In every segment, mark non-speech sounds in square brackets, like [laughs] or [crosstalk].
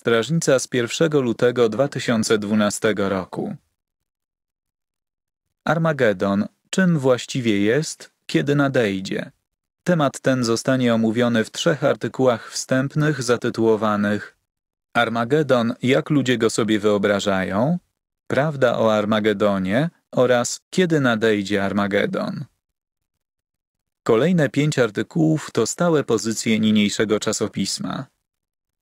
Strażnica z 1 lutego 2012 roku. Armagedon. Czym właściwie jest, kiedy nadejdzie? Temat ten zostanie omówiony w trzech artykułach wstępnych zatytułowanych Armagedon, jak ludzie go sobie wyobrażają, Prawda o Armagedonie oraz Kiedy nadejdzie Armagedon. Kolejne pięć artykułów to stałe pozycje niniejszego czasopisma.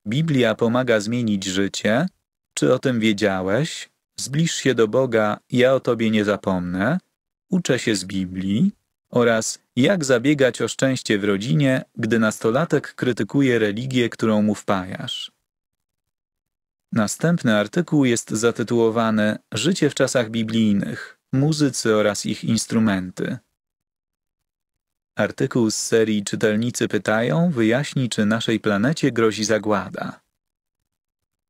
Biblia pomaga zmienić życie. Czy o tym wiedziałeś? Zbliż się do Boga, ja o Tobie nie zapomnę. Uczę się z Biblii oraz jak zabiegać o szczęście w rodzinie, gdy nastolatek krytykuje religię, którą mu wpajasz. Następny artykuł jest zatytułowany Życie w czasach biblijnych, muzycy oraz ich instrumenty. Artykuł z serii Czytelnicy pytają wyjaśni, czy naszej planecie grozi zagłada.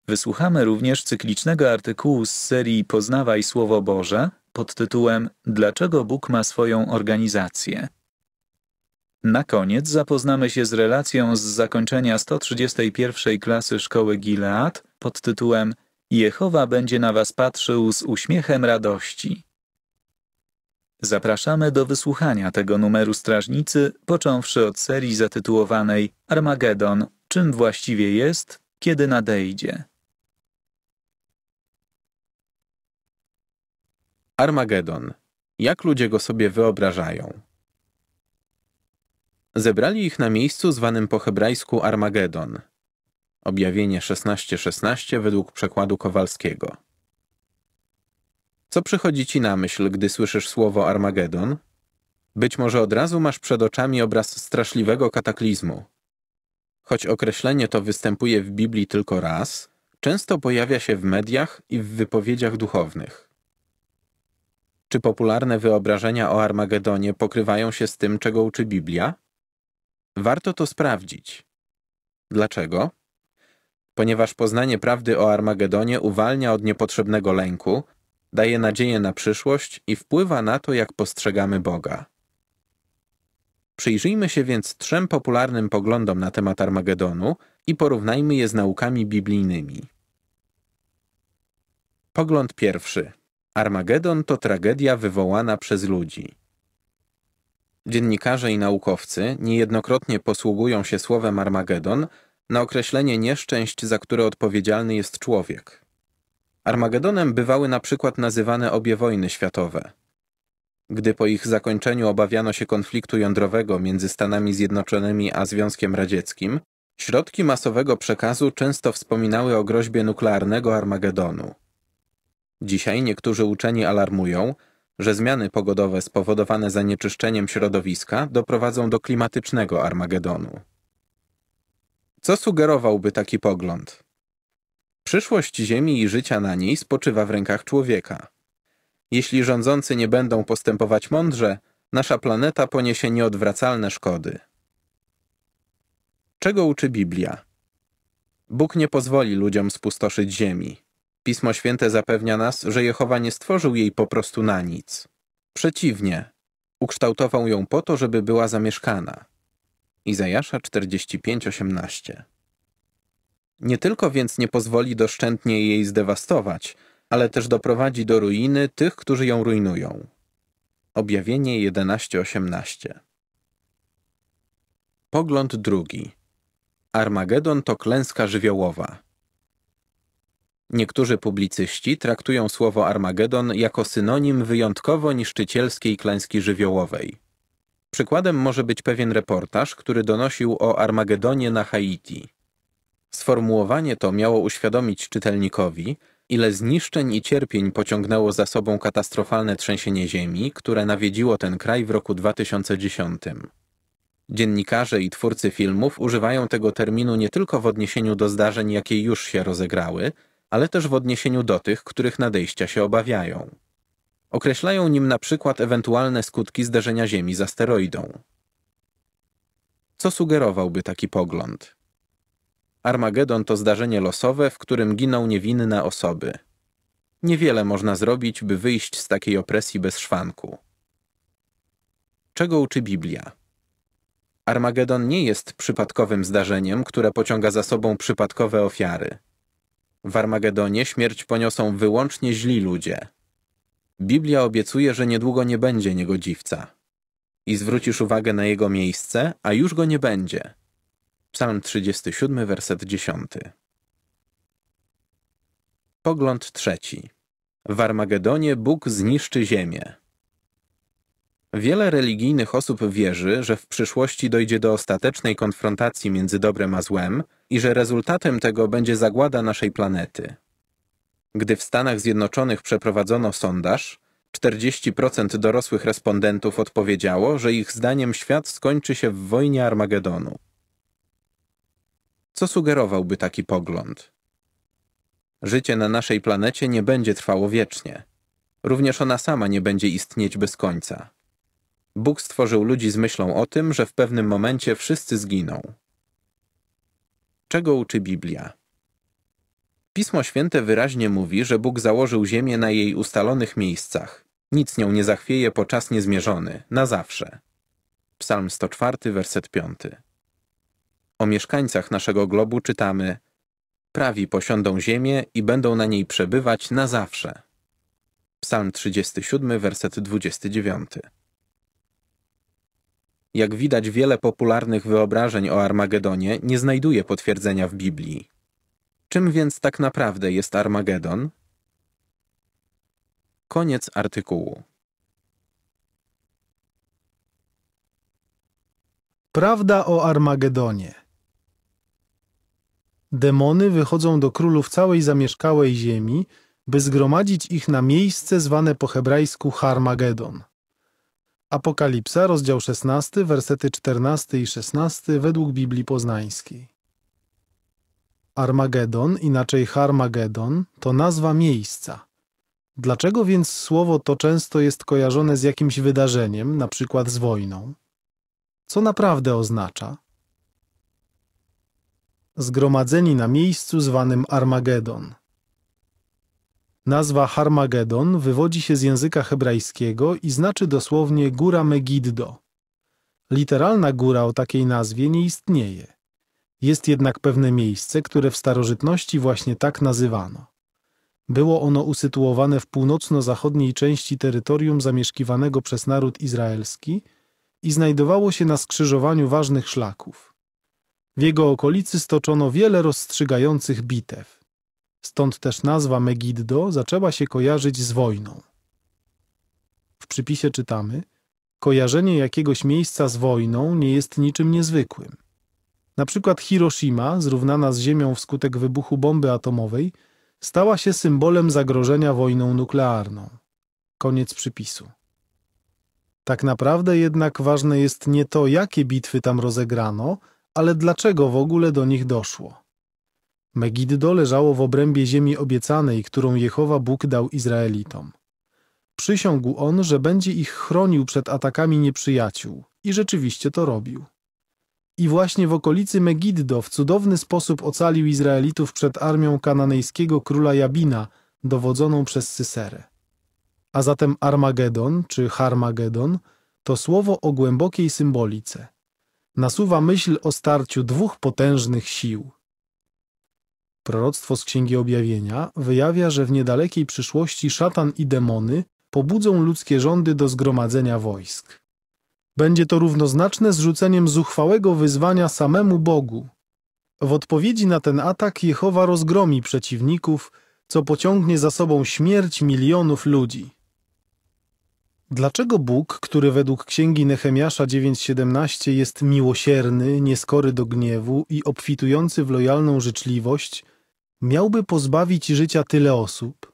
Wysłuchamy również cyklicznego artykułu z serii Poznawaj Słowo Boże pod tytułem Dlaczego Bóg ma swoją organizację? Na koniec zapoznamy się z relacją z zakończenia 131 klasy szkoły Gilead pod tytułem Jehowa będzie na was patrzył z uśmiechem radości. Zapraszamy do wysłuchania tego numeru strażnicy, począwszy od serii zatytułowanej Armagedon, czym właściwie jest, kiedy nadejdzie. Armagedon. Jak ludzie go sobie wyobrażają? Zebrali ich na miejscu zwanym po hebrajsku Armagedon. Objawienie 16:16 16 według przekładu Kowalskiego. Co przychodzi ci na myśl, gdy słyszysz słowo Armagedon? Być może od razu masz przed oczami obraz straszliwego kataklizmu. Choć określenie to występuje w Biblii tylko raz, często pojawia się w mediach i w wypowiedziach duchownych. Czy popularne wyobrażenia o Armagedonie pokrywają się z tym, czego uczy Biblia? Warto to sprawdzić. Dlaczego? Ponieważ poznanie prawdy o Armagedonie uwalnia od niepotrzebnego lęku, daje nadzieję na przyszłość i wpływa na to, jak postrzegamy Boga. Przyjrzyjmy się więc trzem popularnym poglądom na temat Armagedonu i porównajmy je z naukami biblijnymi. Pogląd pierwszy. Armagedon to tragedia wywołana przez ludzi. Dziennikarze i naukowcy niejednokrotnie posługują się słowem Armagedon na określenie nieszczęść, za które odpowiedzialny jest człowiek. Armagedonem bywały na przykład nazywane obie wojny światowe. Gdy po ich zakończeniu obawiano się konfliktu jądrowego między Stanami Zjednoczonymi a Związkiem Radzieckim, środki masowego przekazu często wspominały o groźbie nuklearnego Armagedonu. Dzisiaj niektórzy uczeni alarmują, że zmiany pogodowe spowodowane zanieczyszczeniem środowiska doprowadzą do klimatycznego Armagedonu. Co sugerowałby taki pogląd? Przyszłość Ziemi i życia na niej spoczywa w rękach człowieka. Jeśli rządzący nie będą postępować mądrze, nasza planeta poniesie nieodwracalne szkody. Czego uczy Biblia? Bóg nie pozwoli ludziom spustoszyć ziemi. Pismo Święte zapewnia nas, że Jehowa nie stworzył jej po prostu na nic. Przeciwnie, ukształtował ją po to, żeby była zamieszkana. Izajasza 45:18 nie tylko więc nie pozwoli doszczętnie jej zdewastować, ale też doprowadzi do ruiny tych, którzy ją rujnują. Objawienie 11:18. Pogląd drugi. Armagedon to klęska żywiołowa. Niektórzy publicyści traktują słowo Armagedon jako synonim wyjątkowo niszczycielskiej klęski żywiołowej. Przykładem może być pewien reportaż, który donosił o Armagedonie na Haiti. Sformułowanie to miało uświadomić czytelnikowi, ile zniszczeń i cierpień pociągnęło za sobą katastrofalne trzęsienie ziemi, które nawiedziło ten kraj w roku 2010. Dziennikarze i twórcy filmów używają tego terminu nie tylko w odniesieniu do zdarzeń, jakie już się rozegrały, ale też w odniesieniu do tych, których nadejścia się obawiają. Określają nim na przykład ewentualne skutki zderzenia Ziemi z asteroidą. Co sugerowałby taki pogląd? Armagedon to zdarzenie losowe, w którym giną niewinne osoby. Niewiele można zrobić, by wyjść z takiej opresji bez szwanku. Czego uczy Biblia? Armagedon nie jest przypadkowym zdarzeniem, które pociąga za sobą przypadkowe ofiary. W Armagedonie śmierć poniosą wyłącznie źli ludzie. Biblia obiecuje, że niedługo nie będzie niegodziwca. I zwrócisz uwagę na jego miejsce, a już go nie będzie. Psalm 37, werset 10. Pogląd trzeci. W Armagedonie Bóg zniszczy ziemię. Wiele religijnych osób wierzy, że w przyszłości dojdzie do ostatecznej konfrontacji między dobrem a złem i że rezultatem tego będzie zagłada naszej planety. Gdy w Stanach Zjednoczonych przeprowadzono sondaż, 40% dorosłych respondentów odpowiedziało, że ich zdaniem świat skończy się w wojnie Armagedonu. Co sugerowałby taki pogląd? Życie na naszej planecie nie będzie trwało wiecznie. Również ona sama nie będzie istnieć bez końca. Bóg stworzył ludzi z myślą o tym, że w pewnym momencie wszyscy zginą. Czego uczy Biblia? Pismo Święte wyraźnie mówi, że Bóg założył ziemię na jej ustalonych miejscach. Nic nią nie zachwieje po czas niezmierzony, na zawsze. Psalm 104, werset 5. O mieszkańcach naszego globu czytamy Prawi posiądą ziemię i będą na niej przebywać na zawsze. Psalm 37, werset 29. Jak widać, wiele popularnych wyobrażeń o Armagedonie nie znajduje potwierdzenia w Biblii. Czym więc tak naprawdę jest Armagedon? Koniec artykułu. Prawda o Armagedonie demony wychodzą do królów całej zamieszkałej ziemi, by zgromadzić ich na miejsce zwane po hebrajsku Harmagedon. Apokalipsa, rozdział 16, versety 14 i 16 według Biblii Poznańskiej. Armagedon, inaczej Harmagedon, to nazwa miejsca. Dlaczego więc słowo to często jest kojarzone z jakimś wydarzeniem, na przykład z wojną? Co naprawdę oznacza? zgromadzeni na miejscu zwanym Armagedon. Nazwa Harmagedon wywodzi się z języka hebrajskiego i znaczy dosłownie góra Megiddo. Literalna góra o takiej nazwie nie istnieje. Jest jednak pewne miejsce, które w starożytności właśnie tak nazywano. Było ono usytuowane w północno-zachodniej części terytorium zamieszkiwanego przez naród izraelski i znajdowało się na skrzyżowaniu ważnych szlaków. W jego okolicy stoczono wiele rozstrzygających bitew. Stąd też nazwa Megiddo zaczęła się kojarzyć z wojną. W przypisie czytamy, kojarzenie jakiegoś miejsca z wojną nie jest niczym niezwykłym. Na przykład Hiroshima, zrównana z Ziemią wskutek wybuchu bomby atomowej, stała się symbolem zagrożenia wojną nuklearną. Koniec przypisu. Tak naprawdę jednak ważne jest nie to, jakie bitwy tam rozegrano, ale dlaczego w ogóle do nich doszło? Megiddo leżało w obrębie ziemi obiecanej, którą Jehowa Bóg dał Izraelitom. Przysiągł on, że będzie ich chronił przed atakami nieprzyjaciół i rzeczywiście to robił. I właśnie w okolicy Megiddo w cudowny sposób ocalił Izraelitów przed armią kananejskiego króla Jabina, dowodzoną przez Syserę. A zatem Armagedon czy Harmagedon to słowo o głębokiej symbolice – nasuwa myśl o starciu dwóch potężnych sił. Proroctwo z Księgi Objawienia wyjawia, że w niedalekiej przyszłości szatan i demony pobudzą ludzkie rządy do zgromadzenia wojsk. Będzie to równoznaczne z rzuceniem zuchwałego wyzwania samemu Bogu. W odpowiedzi na ten atak Jehowa rozgromi przeciwników, co pociągnie za sobą śmierć milionów ludzi. Dlaczego Bóg, który według księgi Nehemiasza 9:17 jest miłosierny, nieskory do gniewu i obfitujący w lojalną życzliwość, miałby pozbawić życia tyle osób?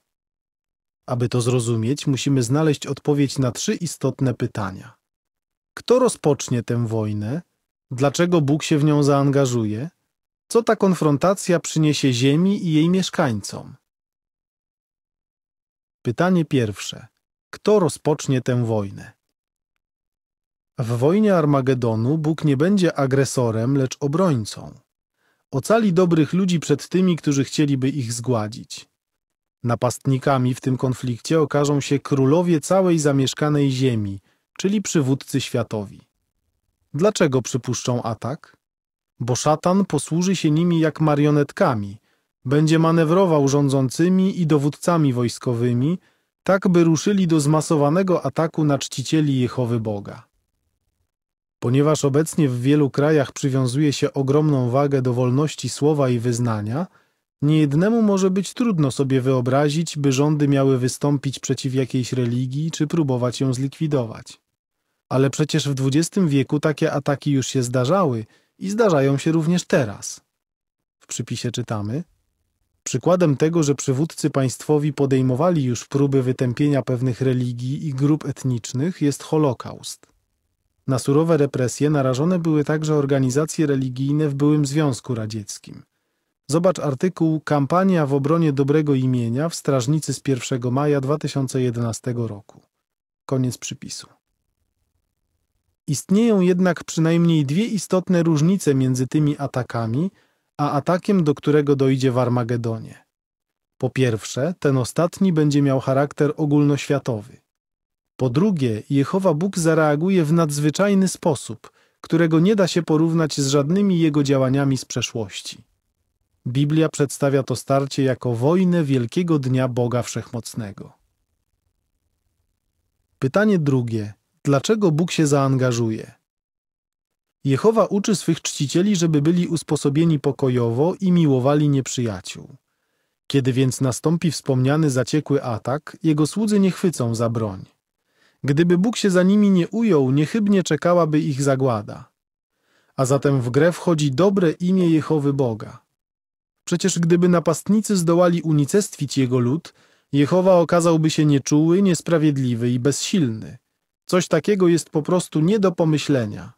Aby to zrozumieć, musimy znaleźć odpowiedź na trzy istotne pytania. Kto rozpocznie tę wojnę? Dlaczego Bóg się w nią zaangażuje? Co ta konfrontacja przyniesie Ziemi i jej mieszkańcom? Pytanie pierwsze kto rozpocznie tę wojnę. W wojnie Armagedonu Bóg nie będzie agresorem, lecz obrońcą. Ocali dobrych ludzi przed tymi, którzy chcieliby ich zgładzić. Napastnikami w tym konflikcie okażą się królowie całej zamieszkanej ziemi, czyli przywódcy światowi. Dlaczego przypuszczą atak? Bo szatan posłuży się nimi jak marionetkami, będzie manewrował rządzącymi i dowódcami wojskowymi, tak by ruszyli do zmasowanego ataku na czcicieli Jehowy Boga. Ponieważ obecnie w wielu krajach przywiązuje się ogromną wagę do wolności słowa i wyznania, niejednemu może być trudno sobie wyobrazić, by rządy miały wystąpić przeciw jakiejś religii czy próbować ją zlikwidować. Ale przecież w XX wieku takie ataki już się zdarzały i zdarzają się również teraz. W przypisie czytamy – Przykładem tego, że przywódcy państwowi podejmowali już próby wytępienia pewnych religii i grup etnicznych, jest Holokaust. Na surowe represje narażone były także organizacje religijne w byłym Związku Radzieckim. Zobacz artykuł Kampania w obronie dobrego imienia w Strażnicy z 1 maja 2011 roku. Koniec przypisu. Istnieją jednak przynajmniej dwie istotne różnice między tymi atakami, a atakiem, do którego dojdzie w Armagedonie. Po pierwsze, ten ostatni będzie miał charakter ogólnoświatowy. Po drugie, Jehowa Bóg zareaguje w nadzwyczajny sposób, którego nie da się porównać z żadnymi jego działaniami z przeszłości. Biblia przedstawia to starcie jako wojnę wielkiego dnia Boga Wszechmocnego. Pytanie drugie. Dlaczego Bóg się zaangażuje? Jehowa uczy swych czcicieli, żeby byli usposobieni pokojowo i miłowali nieprzyjaciół. Kiedy więc nastąpi wspomniany zaciekły atak, jego słudzy nie chwycą za broń. Gdyby Bóg się za nimi nie ujął, niechybnie czekałaby ich zagłada. A zatem w grę wchodzi dobre imię Jehowy Boga. Przecież gdyby napastnicy zdołali unicestwić jego lud, Jehowa okazałby się nieczuły, niesprawiedliwy i bezsilny. Coś takiego jest po prostu nie do pomyślenia.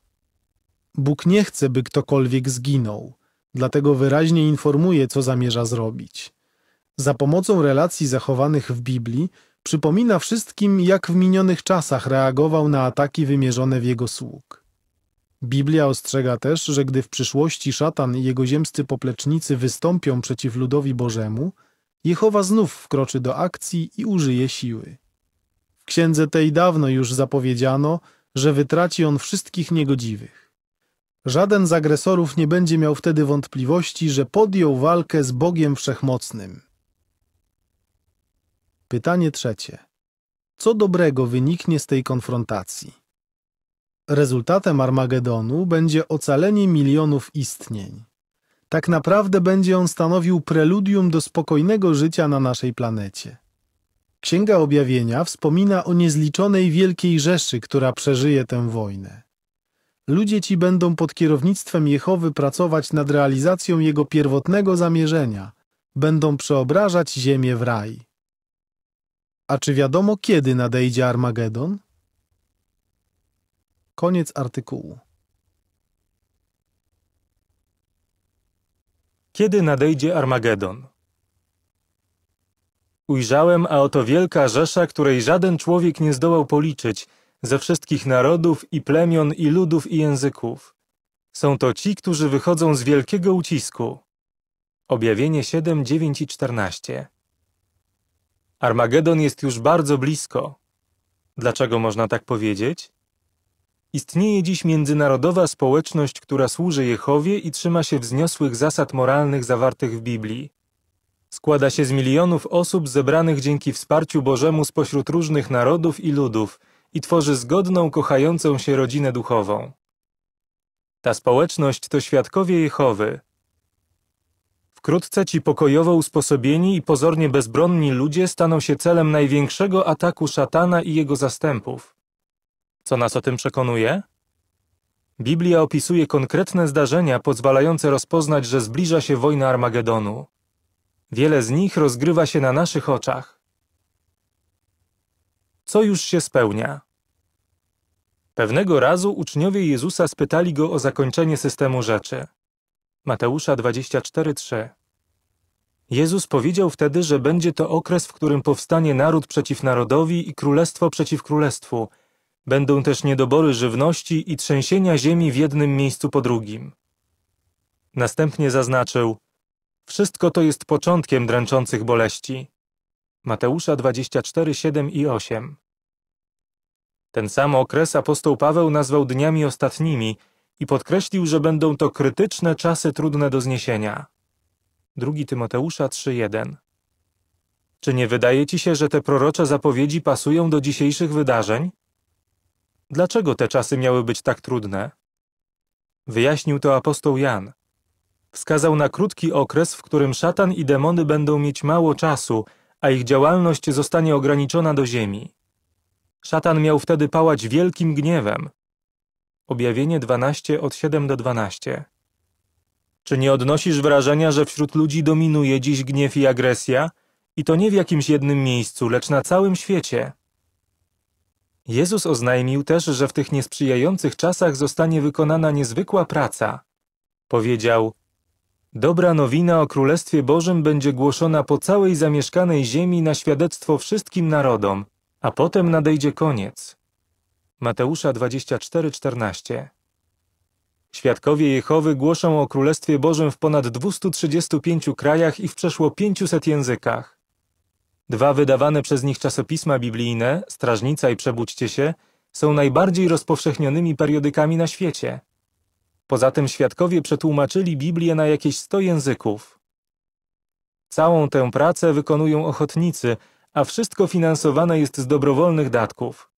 Bóg nie chce, by ktokolwiek zginął, dlatego wyraźnie informuje, co zamierza zrobić. Za pomocą relacji zachowanych w Biblii przypomina wszystkim, jak w minionych czasach reagował na ataki wymierzone w jego sług. Biblia ostrzega też, że gdy w przyszłości szatan i jego ziemscy poplecznicy wystąpią przeciw ludowi Bożemu, Jehowa znów wkroczy do akcji i użyje siły. W księdze tej dawno już zapowiedziano, że wytraci on wszystkich niegodziwych. Żaden z agresorów nie będzie miał wtedy wątpliwości, że podjął walkę z Bogiem Wszechmocnym. Pytanie trzecie. Co dobrego wyniknie z tej konfrontacji? Rezultatem Armagedonu będzie ocalenie milionów istnień. Tak naprawdę będzie on stanowił preludium do spokojnego życia na naszej planecie. Księga Objawienia wspomina o niezliczonej wielkiej rzeszy, która przeżyje tę wojnę ludzie ci będą pod kierownictwem Jehowy pracować nad realizacją jego pierwotnego zamierzenia. Będą przeobrażać ziemię w raj. A czy wiadomo, kiedy nadejdzie Armagedon? Koniec artykułu. Kiedy nadejdzie Armagedon? Ujrzałem, a oto wielka rzesza, której żaden człowiek nie zdołał policzyć – ze wszystkich narodów i plemion i ludów i języków. Są to ci, którzy wychodzą z wielkiego ucisku. Objawienie 7, 9 i 14. Armagedon jest już bardzo blisko. Dlaczego można tak powiedzieć? Istnieje dziś międzynarodowa społeczność, która służy Jehowie i trzyma się wzniosłych zasad moralnych zawartych w Biblii. Składa się z milionów osób zebranych dzięki wsparciu Bożemu spośród różnych narodów i ludów, i tworzy zgodną, kochającą się rodzinę duchową. Ta społeczność to świadkowie Jehowy. Wkrótce ci pokojowo usposobieni i pozornie bezbronni ludzie staną się celem największego ataku szatana i jego zastępów. Co nas o tym przekonuje? Biblia opisuje konkretne zdarzenia pozwalające rozpoznać, że zbliża się wojna Armagedonu. Wiele z nich rozgrywa się na naszych oczach co już się spełnia. Pewnego razu uczniowie Jezusa spytali go o zakończenie systemu rzeczy. Mateusza 24:3. Jezus powiedział wtedy, że będzie to okres, w którym powstanie naród przeciw narodowi i królestwo przeciw królestwu. Będą też niedobory żywności i trzęsienia ziemi w jednym miejscu po drugim. Następnie zaznaczył: Wszystko to jest początkiem dręczących boleści. Mateusza 24, 7 i 8. Ten sam okres apostoł Paweł nazwał dniami ostatnimi i podkreślił, że będą to krytyczne czasy trudne do zniesienia. 2 Tymoteusza 3:1 Czy nie wydaje ci się, że te prorocze zapowiedzi pasują do dzisiejszych wydarzeń? Dlaczego te czasy miały być tak trudne? Wyjaśnił to apostoł Jan. Wskazał na krótki okres, w którym szatan i demony będą mieć mało czasu – a ich działalność zostanie ograniczona do ziemi. Szatan miał wtedy pałać wielkim gniewem. Objawienie 12 od 7 do 12. Czy nie odnosisz wrażenia, że wśród ludzi dominuje dziś gniew i agresja? I to nie w jakimś jednym miejscu, lecz na całym świecie. Jezus oznajmił też, że w tych niesprzyjających czasach zostanie wykonana niezwykła praca. Powiedział: Dobra nowina o Królestwie Bożym będzie głoszona po całej zamieszkanej ziemi na świadectwo wszystkim narodom, a potem nadejdzie koniec. Mateusza 24:14 Świadkowie Jehowy głoszą o Królestwie Bożym w ponad 235 krajach i w przeszło 500 językach. Dwa wydawane przez nich czasopisma biblijne, Strażnica i Przebudźcie się, są najbardziej rozpowszechnionymi periodykami na świecie. Poza tym świadkowie przetłumaczyli Biblię na jakieś 100 języków. Całą tę pracę wykonują ochotnicy, a wszystko finansowane jest z dobrowolnych datków.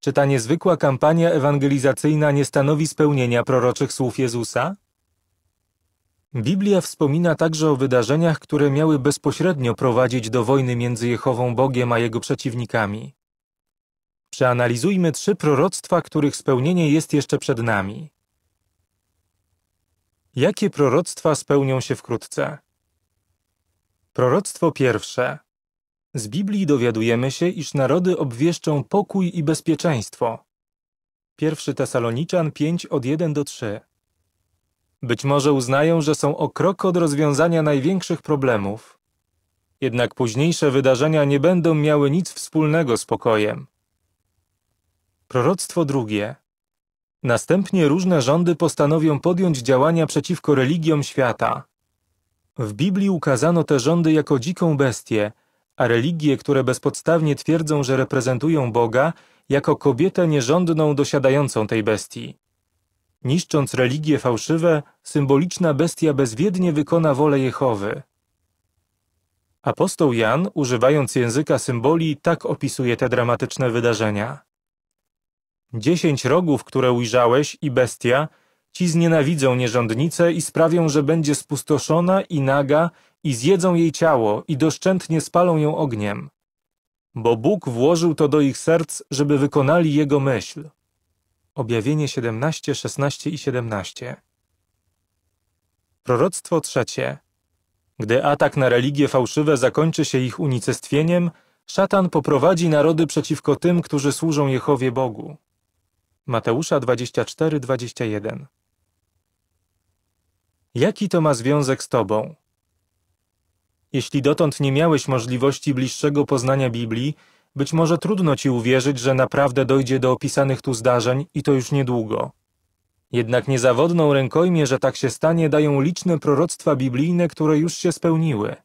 Czy ta niezwykła kampania ewangelizacyjna nie stanowi spełnienia proroczych słów Jezusa? Biblia wspomina także o wydarzeniach, które miały bezpośrednio prowadzić do wojny między Jehową Bogiem a jego przeciwnikami. Przeanalizujmy trzy proroctwa, których spełnienie jest jeszcze przed nami. Jakie proroctwa spełnią się wkrótce? Proroctwo pierwsze. Z Biblii dowiadujemy się, iż narody obwieszczą pokój i bezpieczeństwo. 1 Tesaloniczan 5 od 1 do 3. Być może uznają, że są o krok od rozwiązania największych problemów. Jednak późniejsze wydarzenia nie będą miały nic wspólnego z pokojem. Proroctwo drugie. Następnie różne rządy postanowią podjąć działania przeciwko religiom świata. W Biblii ukazano te rządy jako dziką bestię, a religie, które bezpodstawnie twierdzą, że reprezentują Boga, jako kobietę nierządną dosiadającą tej bestii. Niszcząc religie fałszywe, symboliczna bestia bezwiednie wykona wolę Jehowy. Apostoł Jan, używając języka symboli, tak opisuje te dramatyczne wydarzenia. Dziesięć rogów, które ujrzałeś i bestia, ci znienawidzą nierządnicę i sprawią, że będzie spustoszona i naga i zjedzą jej ciało i doszczętnie spalą ją ogniem. Bo Bóg włożył to do ich serc, żeby wykonali Jego myśl. Objawienie 17, 16 i 17 Proroctwo trzecie Gdy atak na religie fałszywe zakończy się ich unicestwieniem, szatan poprowadzi narody przeciwko tym, którzy służą Jehowie Bogu. Mateusza 24:21. Jaki to ma związek z Tobą? Jeśli dotąd nie miałeś możliwości bliższego poznania Biblii, być może trudno Ci uwierzyć, że naprawdę dojdzie do opisanych tu zdarzeń i to już niedługo. Jednak niezawodną rękojmie, że tak się stanie, dają liczne proroctwa biblijne, które już się spełniły.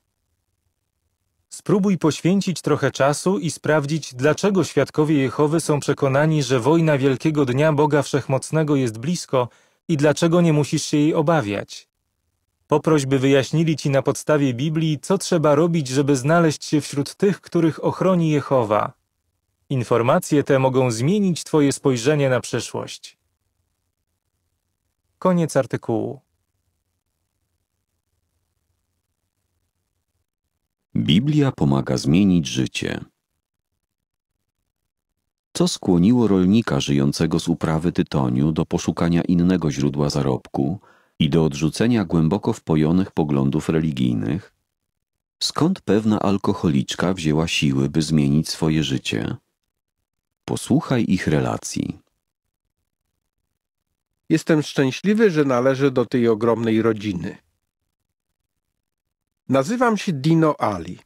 Spróbuj poświęcić trochę czasu i sprawdzić, dlaczego świadkowie Jehowy są przekonani, że wojna Wielkiego Dnia Boga Wszechmocnego jest blisko i dlaczego nie musisz się jej obawiać. Poproś, by wyjaśnili ci na podstawie Biblii, co trzeba robić, żeby znaleźć się wśród tych, których ochroni Jehowa. Informacje te mogą zmienić Twoje spojrzenie na przyszłość. Koniec artykułu. Biblia pomaga zmienić życie. Co skłoniło rolnika żyjącego z uprawy tytoniu do poszukania innego źródła zarobku i do odrzucenia głęboko wpojonych poglądów religijnych? Skąd pewna alkoholiczka wzięła siły, by zmienić swoje życie? Posłuchaj ich relacji. Jestem szczęśliwy, że należę do tej ogromnej rodziny. Nazywam się Dino Ali.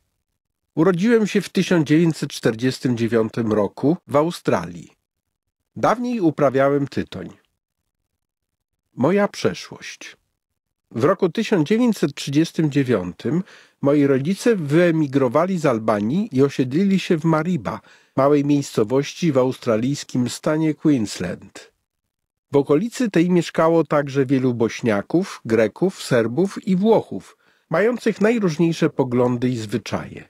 Urodziłem się w 1949 roku w Australii. Dawniej uprawiałem tytoń. Moja przeszłość. W roku 1939 moi rodzice wyemigrowali z Albanii i osiedlili się w Mariba, małej miejscowości w australijskim stanie Queensland. W okolicy tej mieszkało także wielu Bośniaków, Greków, Serbów i Włochów – mających najróżniejsze poglądy i zwyczaje.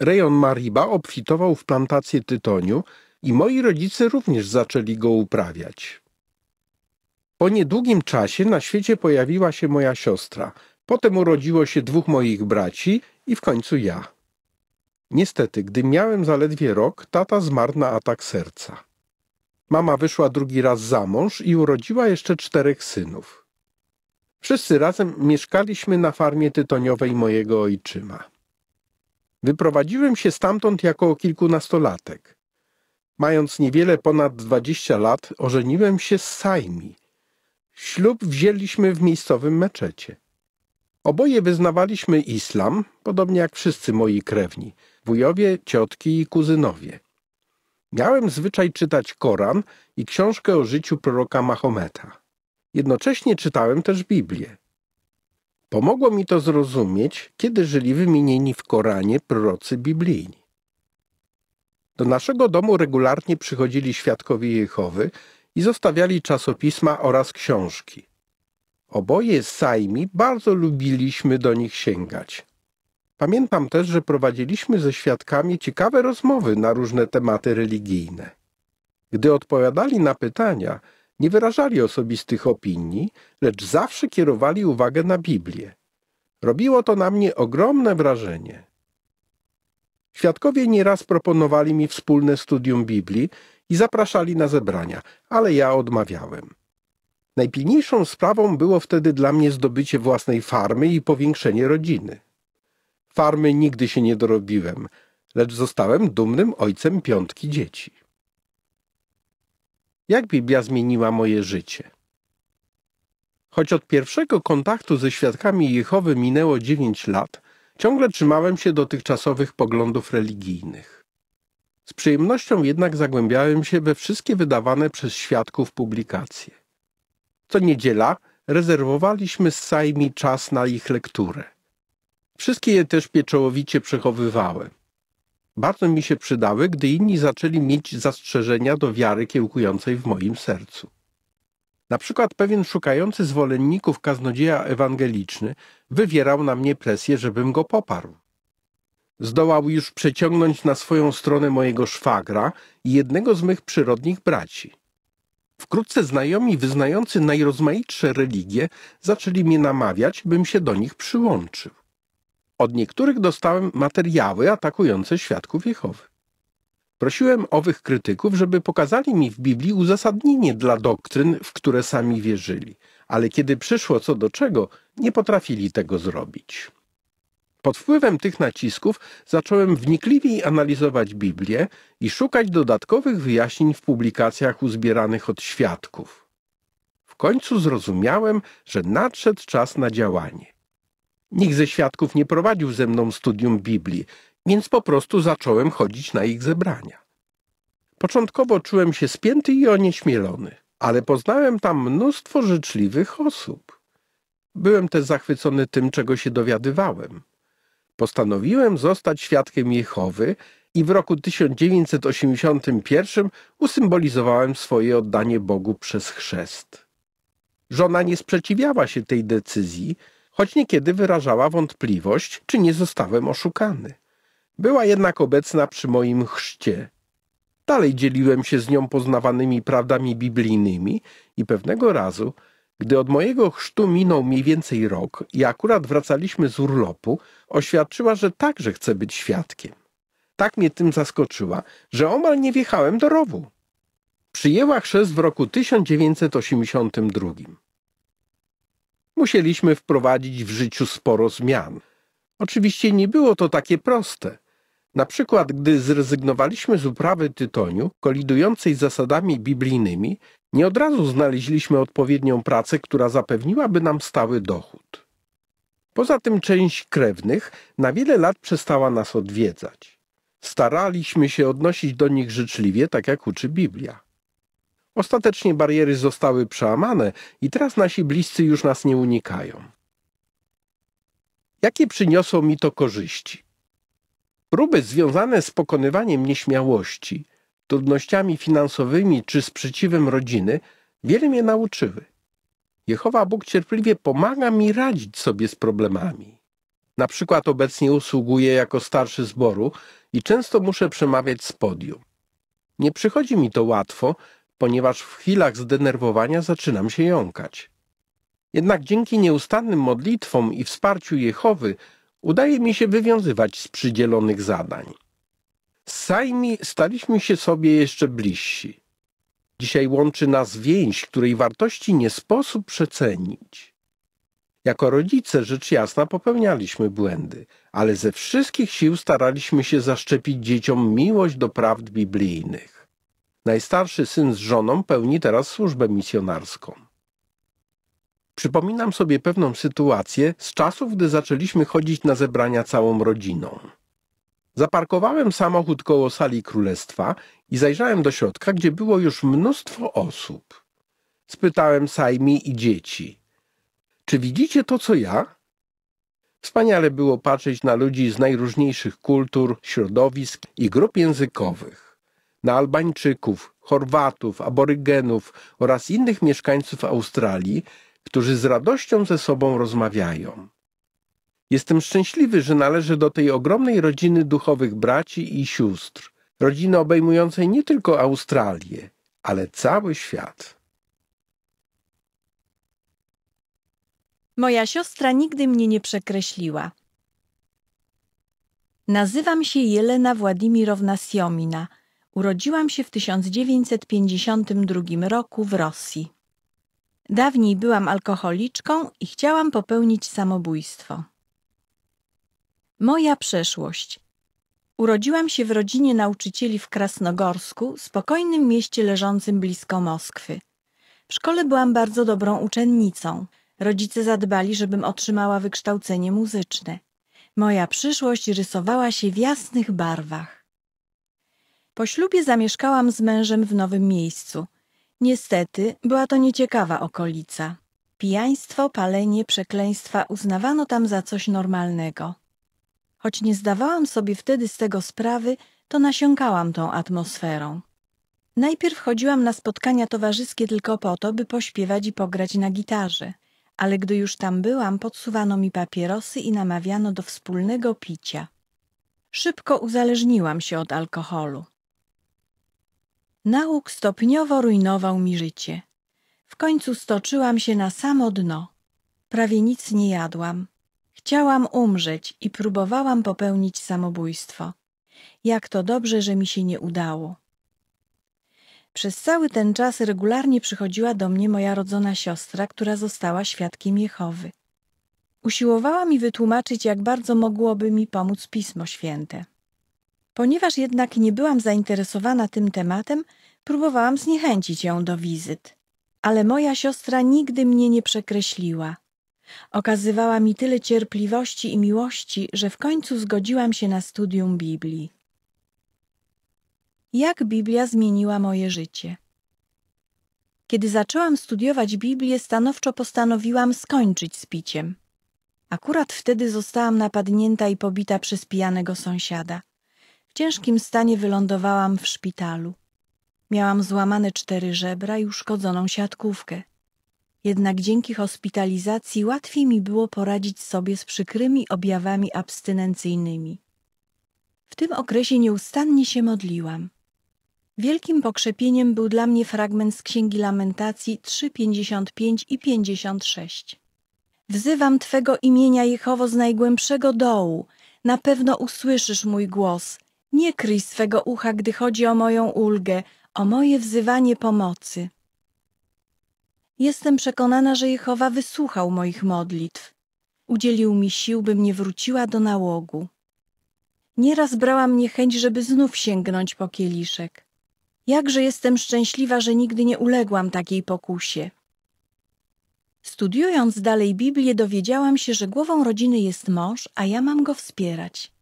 Rejon Mariba obfitował w plantację tytoniu i moi rodzice również zaczęli go uprawiać. Po niedługim czasie na świecie pojawiła się moja siostra, potem urodziło się dwóch moich braci i w końcu ja. Niestety, gdy miałem zaledwie rok, tata zmarł na atak serca. Mama wyszła drugi raz za mąż i urodziła jeszcze czterech synów. Wszyscy razem mieszkaliśmy na farmie tytoniowej mojego ojczyma. Wyprowadziłem się stamtąd jako kilkunastolatek. Mając niewiele ponad dwadzieścia lat, ożeniłem się z Sajmi. Ślub wzięliśmy w miejscowym meczecie. Oboje wyznawaliśmy islam, podobnie jak wszyscy moi krewni, wujowie, ciotki i kuzynowie. Miałem zwyczaj czytać Koran i książkę o życiu proroka Mahometa. Jednocześnie czytałem też Biblię. Pomogło mi to zrozumieć, kiedy żyli wymienieni w Koranie prorocy biblijni. Do naszego domu regularnie przychodzili świadkowie Jehowy i zostawiali czasopisma oraz książki. Oboje z Sajmi bardzo lubiliśmy do nich sięgać. Pamiętam też, że prowadziliśmy ze świadkami ciekawe rozmowy na różne tematy religijne. Gdy odpowiadali na pytania, nie wyrażali osobistych opinii, lecz zawsze kierowali uwagę na Biblię. Robiło to na mnie ogromne wrażenie. Świadkowie nieraz proponowali mi wspólne studium Biblii i zapraszali na zebrania, ale ja odmawiałem. Najpilniejszą sprawą było wtedy dla mnie zdobycie własnej farmy i powiększenie rodziny. Farmy nigdy się nie dorobiłem, lecz zostałem dumnym ojcem piątki dzieci. Jak Biblia zmieniła moje życie? Choć od pierwszego kontaktu ze świadkami Jehowy minęło 9 lat, ciągle trzymałem się dotychczasowych poglądów religijnych. Z przyjemnością jednak zagłębiałem się we wszystkie wydawane przez świadków publikacje. Co niedziela rezerwowaliśmy z Sajmi czas na ich lekturę. Wszystkie je też pieczołowicie przechowywałem bardzo mi się przydały, gdy inni zaczęli mieć zastrzeżenia do wiary kiełkującej w moim sercu. Na przykład pewien szukający zwolenników kaznodzieja ewangeliczny wywierał na mnie presję, żebym go poparł. Zdołał już przeciągnąć na swoją stronę mojego szwagra i jednego z mych przyrodnich braci. Wkrótce znajomi wyznający najrozmaitsze religie zaczęli mnie namawiać, bym się do nich przyłączył. Od niektórych dostałem materiały atakujące świadków Jehowy. Prosiłem owych krytyków, żeby pokazali mi w Biblii uzasadnienie dla doktryn, w które sami wierzyli, ale kiedy przyszło co do czego, nie potrafili tego zrobić. Pod wpływem tych nacisków zacząłem wnikliwiej analizować Biblię i szukać dodatkowych wyjaśnień w publikacjach uzbieranych od świadków. W końcu zrozumiałem, że nadszedł czas na działanie. Nikt ze świadków nie prowadził ze mną studium Biblii, więc po prostu zacząłem chodzić na ich zebrania. Początkowo czułem się spięty i onieśmielony, ale poznałem tam mnóstwo życzliwych osób. Byłem też zachwycony tym, czego się dowiadywałem. Postanowiłem zostać świadkiem Jehowy i w roku 1981 usymbolizowałem swoje oddanie Bogu przez chrzest. Żona nie sprzeciwiała się tej decyzji, choć niekiedy wyrażała wątpliwość, czy nie zostałem oszukany. Była jednak obecna przy moim chrzcie. Dalej dzieliłem się z nią poznawanymi prawdami biblijnymi i pewnego razu, gdy od mojego chrztu minął mniej więcej rok i akurat wracaliśmy z urlopu, oświadczyła, że także chce być świadkiem. Tak mnie tym zaskoczyła, że omal nie wjechałem do rowu. Przyjęła chrzest w roku 1982 musieliśmy wprowadzić w życiu sporo zmian. Oczywiście nie było to takie proste. Na przykład, gdy zrezygnowaliśmy z uprawy tytoniu, kolidującej z zasadami biblijnymi, nie od razu znaleźliśmy odpowiednią pracę, która zapewniłaby nam stały dochód. Poza tym część krewnych na wiele lat przestała nas odwiedzać. Staraliśmy się odnosić do nich życzliwie, tak jak uczy Biblia. Ostatecznie bariery zostały przełamane i teraz nasi bliscy już nas nie unikają. Jakie przyniosło mi to korzyści? Próby związane z pokonywaniem nieśmiałości, trudnościami finansowymi czy sprzeciwem rodziny wiele mnie nauczyły. Jehowa Bóg cierpliwie pomaga mi radzić sobie z problemami. Na przykład obecnie usługuję jako starszy zboru i często muszę przemawiać z podium. Nie przychodzi mi to łatwo, ponieważ w chwilach zdenerwowania zaczynam się jąkać. Jednak dzięki nieustannym modlitwom i wsparciu Jehowy udaje mi się wywiązywać z przydzielonych zadań. Z Sajmi staliśmy się sobie jeszcze bliżsi. Dzisiaj łączy nas więź, której wartości nie sposób przecenić. Jako rodzice rzecz jasna popełnialiśmy błędy, ale ze wszystkich sił staraliśmy się zaszczepić dzieciom miłość do prawd biblijnych. Najstarszy syn z żoną pełni teraz służbę misjonarską. Przypominam sobie pewną sytuację z czasów, gdy zaczęliśmy chodzić na zebrania całą rodziną. Zaparkowałem samochód koło sali królestwa i zajrzałem do środka, gdzie było już mnóstwo osób. Spytałem Sajmi i dzieci. Czy widzicie to, co ja? Wspaniale było patrzeć na ludzi z najróżniejszych kultur, środowisk i grup językowych na Albańczyków, Chorwatów, Aborygenów oraz innych mieszkańców Australii, którzy z radością ze sobą rozmawiają. Jestem szczęśliwy, że należę do tej ogromnej rodziny duchowych braci i sióstr, rodziny obejmującej nie tylko Australię, ale cały świat. Moja siostra nigdy mnie nie przekreśliła. Nazywam się Jelena Władimirowna Siomina – Urodziłam się w 1952 roku w Rosji. Dawniej byłam alkoholiczką i chciałam popełnić samobójstwo. Moja przeszłość. Urodziłam się w rodzinie nauczycieli w Krasnogorsku, spokojnym mieście leżącym blisko Moskwy. W szkole byłam bardzo dobrą uczennicą. Rodzice zadbali, żebym otrzymała wykształcenie muzyczne. Moja przyszłość rysowała się w jasnych barwach. Po ślubie zamieszkałam z mężem w nowym miejscu. Niestety była to nieciekawa okolica. Pijaństwo, palenie, przekleństwa uznawano tam za coś normalnego. Choć nie zdawałam sobie wtedy z tego sprawy, to nasiąkałam tą atmosferą. Najpierw chodziłam na spotkania towarzyskie tylko po to, by pośpiewać i pograć na gitarze, ale gdy już tam byłam, podsuwano mi papierosy i namawiano do wspólnego picia. Szybko uzależniłam się od alkoholu nauk stopniowo rujnował mi życie. W końcu stoczyłam się na samo dno. Prawie nic nie jadłam. Chciałam umrzeć i próbowałam popełnić samobójstwo. Jak to dobrze, że mi się nie udało. Przez cały ten czas regularnie przychodziła do mnie moja rodzona siostra, która została świadkiem Jehowy. Usiłowała mi wytłumaczyć, jak bardzo mogłoby mi pomóc Pismo Święte. Ponieważ jednak nie byłam zainteresowana tym tematem, próbowałam zniechęcić ją do wizyt. Ale moja siostra nigdy mnie nie przekreśliła. Okazywała mi tyle cierpliwości i miłości, że w końcu zgodziłam się na studium Biblii. Jak Biblia zmieniła moje życie? Kiedy zaczęłam studiować Biblię, stanowczo postanowiłam skończyć z piciem. Akurat wtedy zostałam napadnięta i pobita przez pijanego sąsiada – w ciężkim stanie wylądowałam w szpitalu. Miałam złamane cztery żebra i uszkodzoną siatkówkę. Jednak dzięki hospitalizacji łatwiej mi było poradzić sobie z przykrymi objawami abstynencyjnymi. W tym okresie nieustannie się modliłam. Wielkim pokrzepieniem był dla mnie fragment z Księgi Lamentacji 3,55 i 56. Wzywam Twego imienia Jehowo z najgłębszego dołu. Na pewno usłyszysz mój głos. Nie kryj swego ucha, gdy chodzi o moją ulgę, o moje wzywanie pomocy. Jestem przekonana, że Jehowa wysłuchał moich modlitw. Udzielił mi sił, bym nie wróciła do nałogu. Nieraz brała mnie chęć, żeby znów sięgnąć po kieliszek. Jakże jestem szczęśliwa, że nigdy nie uległam takiej pokusie. Studiując dalej Biblię, dowiedziałam się, że głową rodziny jest mąż, a ja mam go wspierać.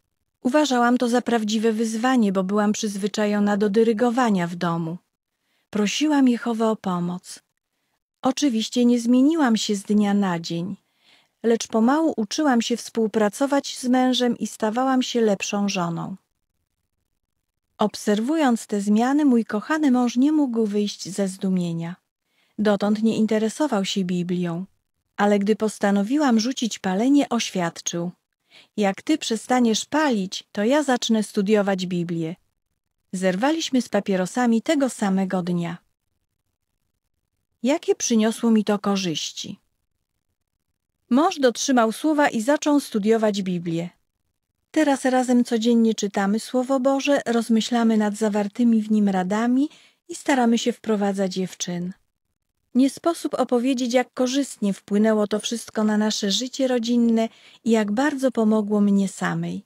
Uważałam to za prawdziwe wyzwanie, bo byłam przyzwyczajona do dyrygowania w domu. Prosiłam Jehowę o pomoc. Oczywiście nie zmieniłam się z dnia na dzień, lecz pomału uczyłam się współpracować z mężem i stawałam się lepszą żoną. Obserwując te zmiany, mój kochany mąż nie mógł wyjść ze zdumienia. Dotąd nie interesował się Biblią, ale gdy postanowiłam rzucić palenie, oświadczył – jak ty przestaniesz palić, to ja zacznę studiować Biblię. Zerwaliśmy z papierosami tego samego dnia. Jakie przyniosło mi to korzyści? Mąż dotrzymał słowa i zaczął studiować Biblię. Teraz razem codziennie czytamy Słowo Boże, rozmyślamy nad zawartymi w nim radami i staramy się wprowadzać je w czyn. Nie sposób opowiedzieć, jak korzystnie wpłynęło to wszystko na nasze życie rodzinne i jak bardzo pomogło mnie samej.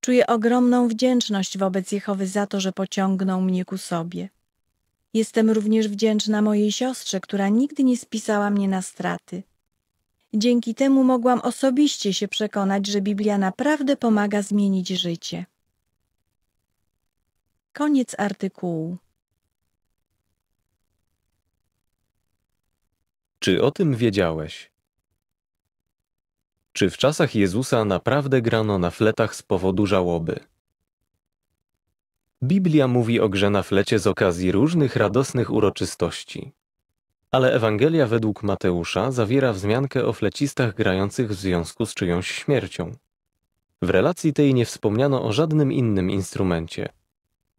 Czuję ogromną wdzięczność wobec Jehowy za to, że pociągnął mnie ku sobie. Jestem również wdzięczna mojej siostrze, która nigdy nie spisała mnie na straty. Dzięki temu mogłam osobiście się przekonać, że Biblia naprawdę pomaga zmienić życie. Koniec artykułu. Czy o tym wiedziałeś? Czy w czasach Jezusa naprawdę grano na fletach z powodu żałoby? Biblia mówi o grze na flecie z okazji różnych radosnych uroczystości. Ale Ewangelia według Mateusza zawiera wzmiankę o flecistach grających w związku z czyjąś śmiercią. W relacji tej nie wspomniano o żadnym innym instrumencie.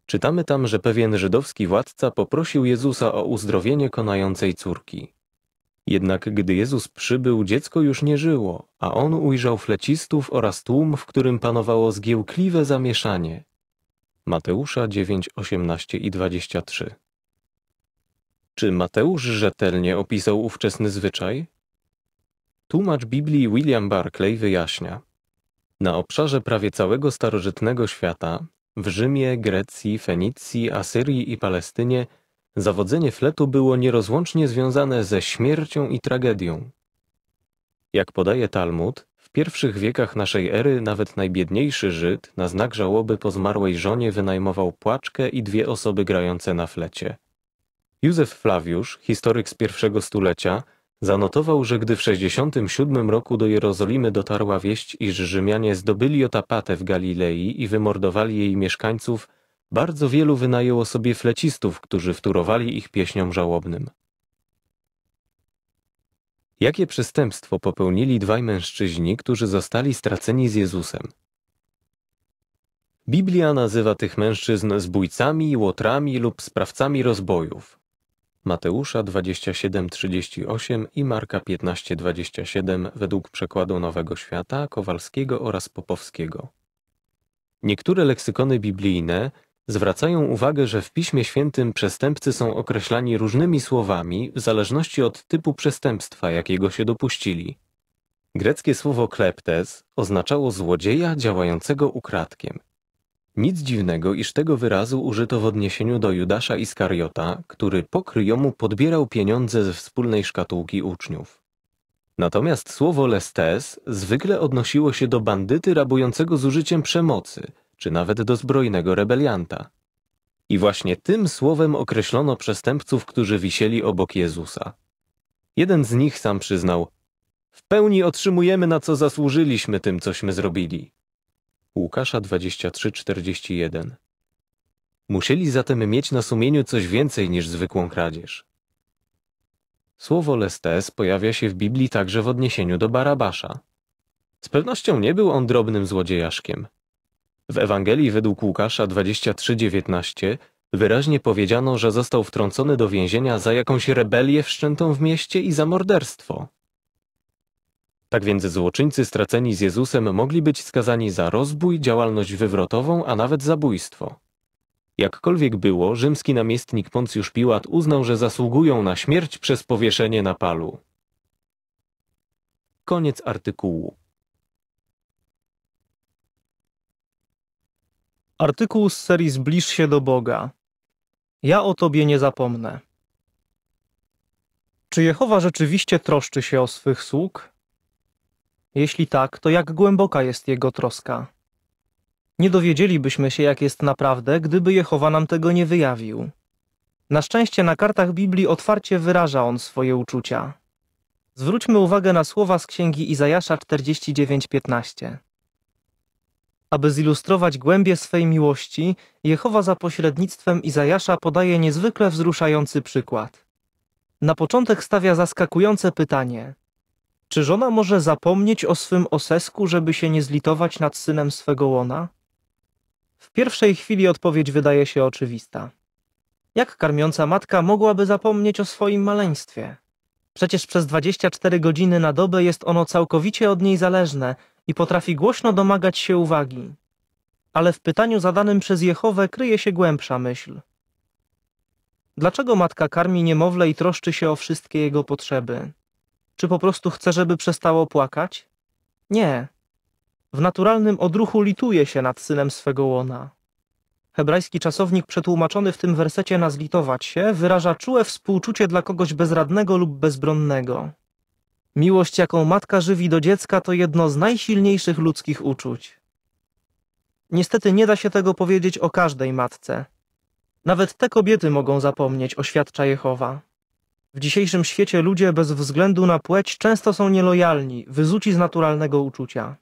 Czytamy tam, że pewien żydowski władca poprosił Jezusa o uzdrowienie konającej córki. Jednak gdy Jezus przybył, dziecko już nie żyło, a on ujrzał flecistów oraz tłum, w którym panowało zgiełkliwe zamieszanie. Mateusza 9, 18 i 23. Czy Mateusz rzetelnie opisał ówczesny zwyczaj? Tłumacz Biblii William Barclay wyjaśnia. Na obszarze prawie całego starożytnego świata, w Rzymie, Grecji, Fenicji, Asyrii i Palestynie – Zawodzenie fletu było nierozłącznie związane ze śmiercią i tragedią. Jak podaje Talmud, w pierwszych wiekach naszej ery nawet najbiedniejszy Żyd na znak żałoby po zmarłej żonie wynajmował płaczkę i dwie osoby grające na flecie. Józef Flawiusz, historyk z pierwszego stulecia, zanotował, że gdy w 67 roku do Jerozolimy dotarła wieść, iż Rzymianie zdobyli Otapatę w Galilei i wymordowali jej mieszkańców, bardzo wielu wynajęło sobie flecistów, którzy wtórowali ich pieśniom żałobnym. Jakie przestępstwo popełnili dwaj mężczyźni, którzy zostali straceni z Jezusem? Biblia nazywa tych mężczyzn zbójcami, łotrami lub sprawcami rozbojów. Mateusza 27:38 i Marka 15:27 według przekładu Nowego Świata Kowalskiego oraz Popowskiego. Niektóre leksykony biblijne zwracają uwagę, że w Piśmie Świętym przestępcy są określani różnymi słowami w zależności od typu przestępstwa, jakiego się dopuścili. Greckie słowo kleptes oznaczało złodzieja działającego ukradkiem. Nic dziwnego, iż tego wyrazu użyto w odniesieniu do Judasza Iskariota, który po kryjomu podbierał pieniądze ze wspólnej szkatułki uczniów. Natomiast słowo lestes zwykle odnosiło się do bandyty rabującego z użyciem przemocy, czy nawet do zbrojnego rebelianta. I właśnie tym słowem określono przestępców, którzy wisieli obok Jezusa. Jeden z nich sam przyznał: W pełni otrzymujemy na co zasłużyliśmy tym, cośmy zrobili. Łukasza 23:41. Musieli zatem mieć na sumieniu coś więcej niż zwykłą kradzież. Słowo lestes pojawia się w Biblii także w odniesieniu do Barabasza. Z pewnością nie był on drobnym złodziejaszkiem, w Ewangelii według Łukasza 23:19 wyraźnie powiedziano, że został wtrącony do więzienia za jakąś rebelię wszczętą w mieście i za morderstwo. Tak więc złoczyńcy straceni z Jezusem mogli być skazani za rozbój, działalność wywrotową, a nawet zabójstwo. Jakkolwiek było, rzymski namiestnik Poncjusz Piłat uznał, że zasługują na śmierć przez powieszenie na palu. Koniec artykułu. Artykuł z serii Zbliż się do Boga. Ja o Tobie nie zapomnę. Czy Jehowa rzeczywiście troszczy się o swych sług? Jeśli tak, to jak głęboka jest jego troska? Nie dowiedzielibyśmy się, jak jest naprawdę, gdyby Jehowa nam tego nie wyjawił. Na szczęście na kartach Biblii otwarcie wyraża on swoje uczucia. Zwróćmy uwagę na słowa z księgi Izajasza 49:15. Aby zilustrować głębie swej miłości, Jehowa za pośrednictwem Izajasza podaje niezwykle wzruszający przykład. Na początek stawia zaskakujące pytanie. Czy żona może zapomnieć o swym osesku, żeby się nie zlitować nad synem swego łona? W pierwszej chwili odpowiedź wydaje się oczywista. Jak karmiąca matka mogłaby zapomnieć o swoim maleństwie? Przecież przez 24 godziny na dobę jest ono całkowicie od niej zależne, i potrafi głośno domagać się uwagi, ale w pytaniu zadanym przez Jehowę kryje się głębsza myśl. Dlaczego matka karmi niemowlę i troszczy się o wszystkie jego potrzeby? Czy po prostu chce, żeby przestało płakać? Nie. W naturalnym odruchu lituje się nad synem swego łona. Hebrajski czasownik przetłumaczony w tym wersecie na zlitować się wyraża czułe współczucie dla kogoś bezradnego lub bezbronnego. Miłość, jaką matka żywi do dziecka, to jedno z najsilniejszych ludzkich uczuć. Niestety nie da się tego powiedzieć o każdej matce. Nawet te kobiety mogą zapomnieć, oświadcza Jehowa. W dzisiejszym świecie ludzie bez względu na płeć często są nielojalni, wyzuci z naturalnego uczucia.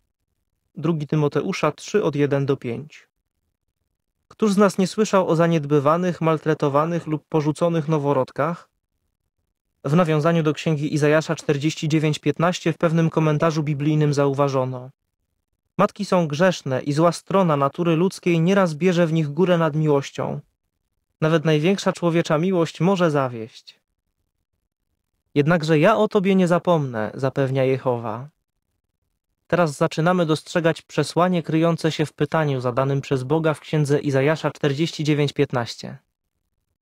Drugi Tymoteusza 3 od 1 do 5. Któż z nas nie słyszał o zaniedbywanych, maltretowanych lub porzuconych noworodkach? W nawiązaniu do księgi Izajasza 49:15 w pewnym komentarzu biblijnym zauważono: Matki są grzeszne i zła strona natury ludzkiej nieraz bierze w nich górę nad miłością. Nawet największa człowiecza miłość może zawieść. Jednakże ja o tobie nie zapomnę, zapewnia Jehowa. Teraz zaczynamy dostrzegać przesłanie kryjące się w pytaniu zadanym przez Boga w księdze Izajasza 49:15.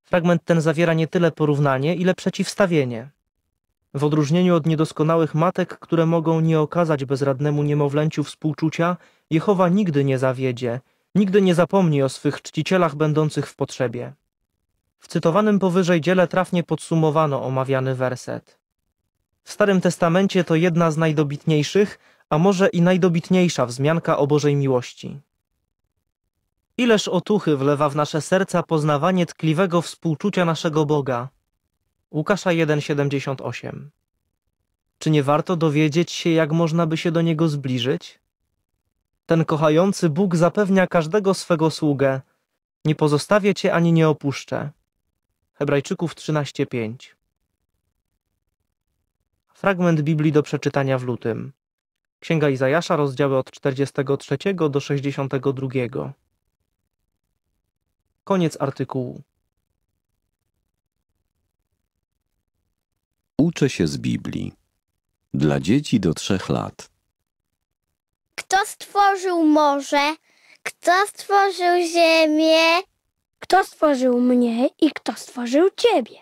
Fragment ten zawiera nie tyle porównanie, ile przeciwstawienie. W odróżnieniu od niedoskonałych matek, które mogą nie okazać bezradnemu niemowlęciu współczucia, Jehowa nigdy nie zawiedzie, nigdy nie zapomni o swych czcicielach będących w potrzebie. W cytowanym powyżej dziele trafnie podsumowano omawiany werset. W Starym Testamencie to jedna z najdobitniejszych, a może i najdobitniejsza wzmianka o Bożej miłości. Ileż otuchy wlewa w nasze serca poznawanie tkliwego współczucia naszego Boga. Łukasza 1,78 Czy nie warto dowiedzieć się, jak można by się do Niego zbliżyć? Ten kochający Bóg zapewnia każdego swego sługę. Nie pozostawię Cię ani nie opuszczę. Hebrajczyków 13,5 Fragment Biblii do przeczytania w lutym. Księga Izajasza, rozdziały od 43 do 62. Koniec artykułu. Uczę się z Biblii. Dla dzieci do trzech lat. Kto stworzył morze? Kto stworzył ziemię? Kto stworzył mnie i kto stworzył ciebie?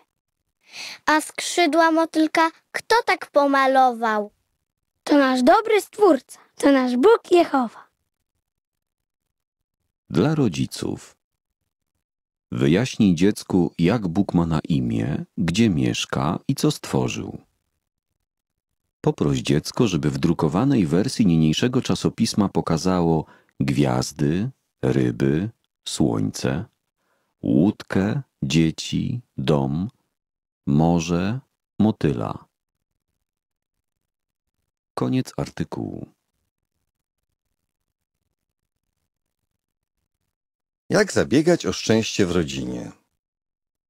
A skrzydła motylka kto tak pomalował? To nasz dobry stwórca, to nasz Bóg Jehowa. Dla rodziców. Wyjaśnij dziecku, jak Bóg ma na imię, gdzie mieszka i co stworzył. Poproś dziecko, żeby w drukowanej wersji niniejszego czasopisma pokazało gwiazdy, ryby, słońce, łódkę, dzieci, dom, morze, motyla. Koniec artykułu. Jak zabiegać o szczęście w rodzinie?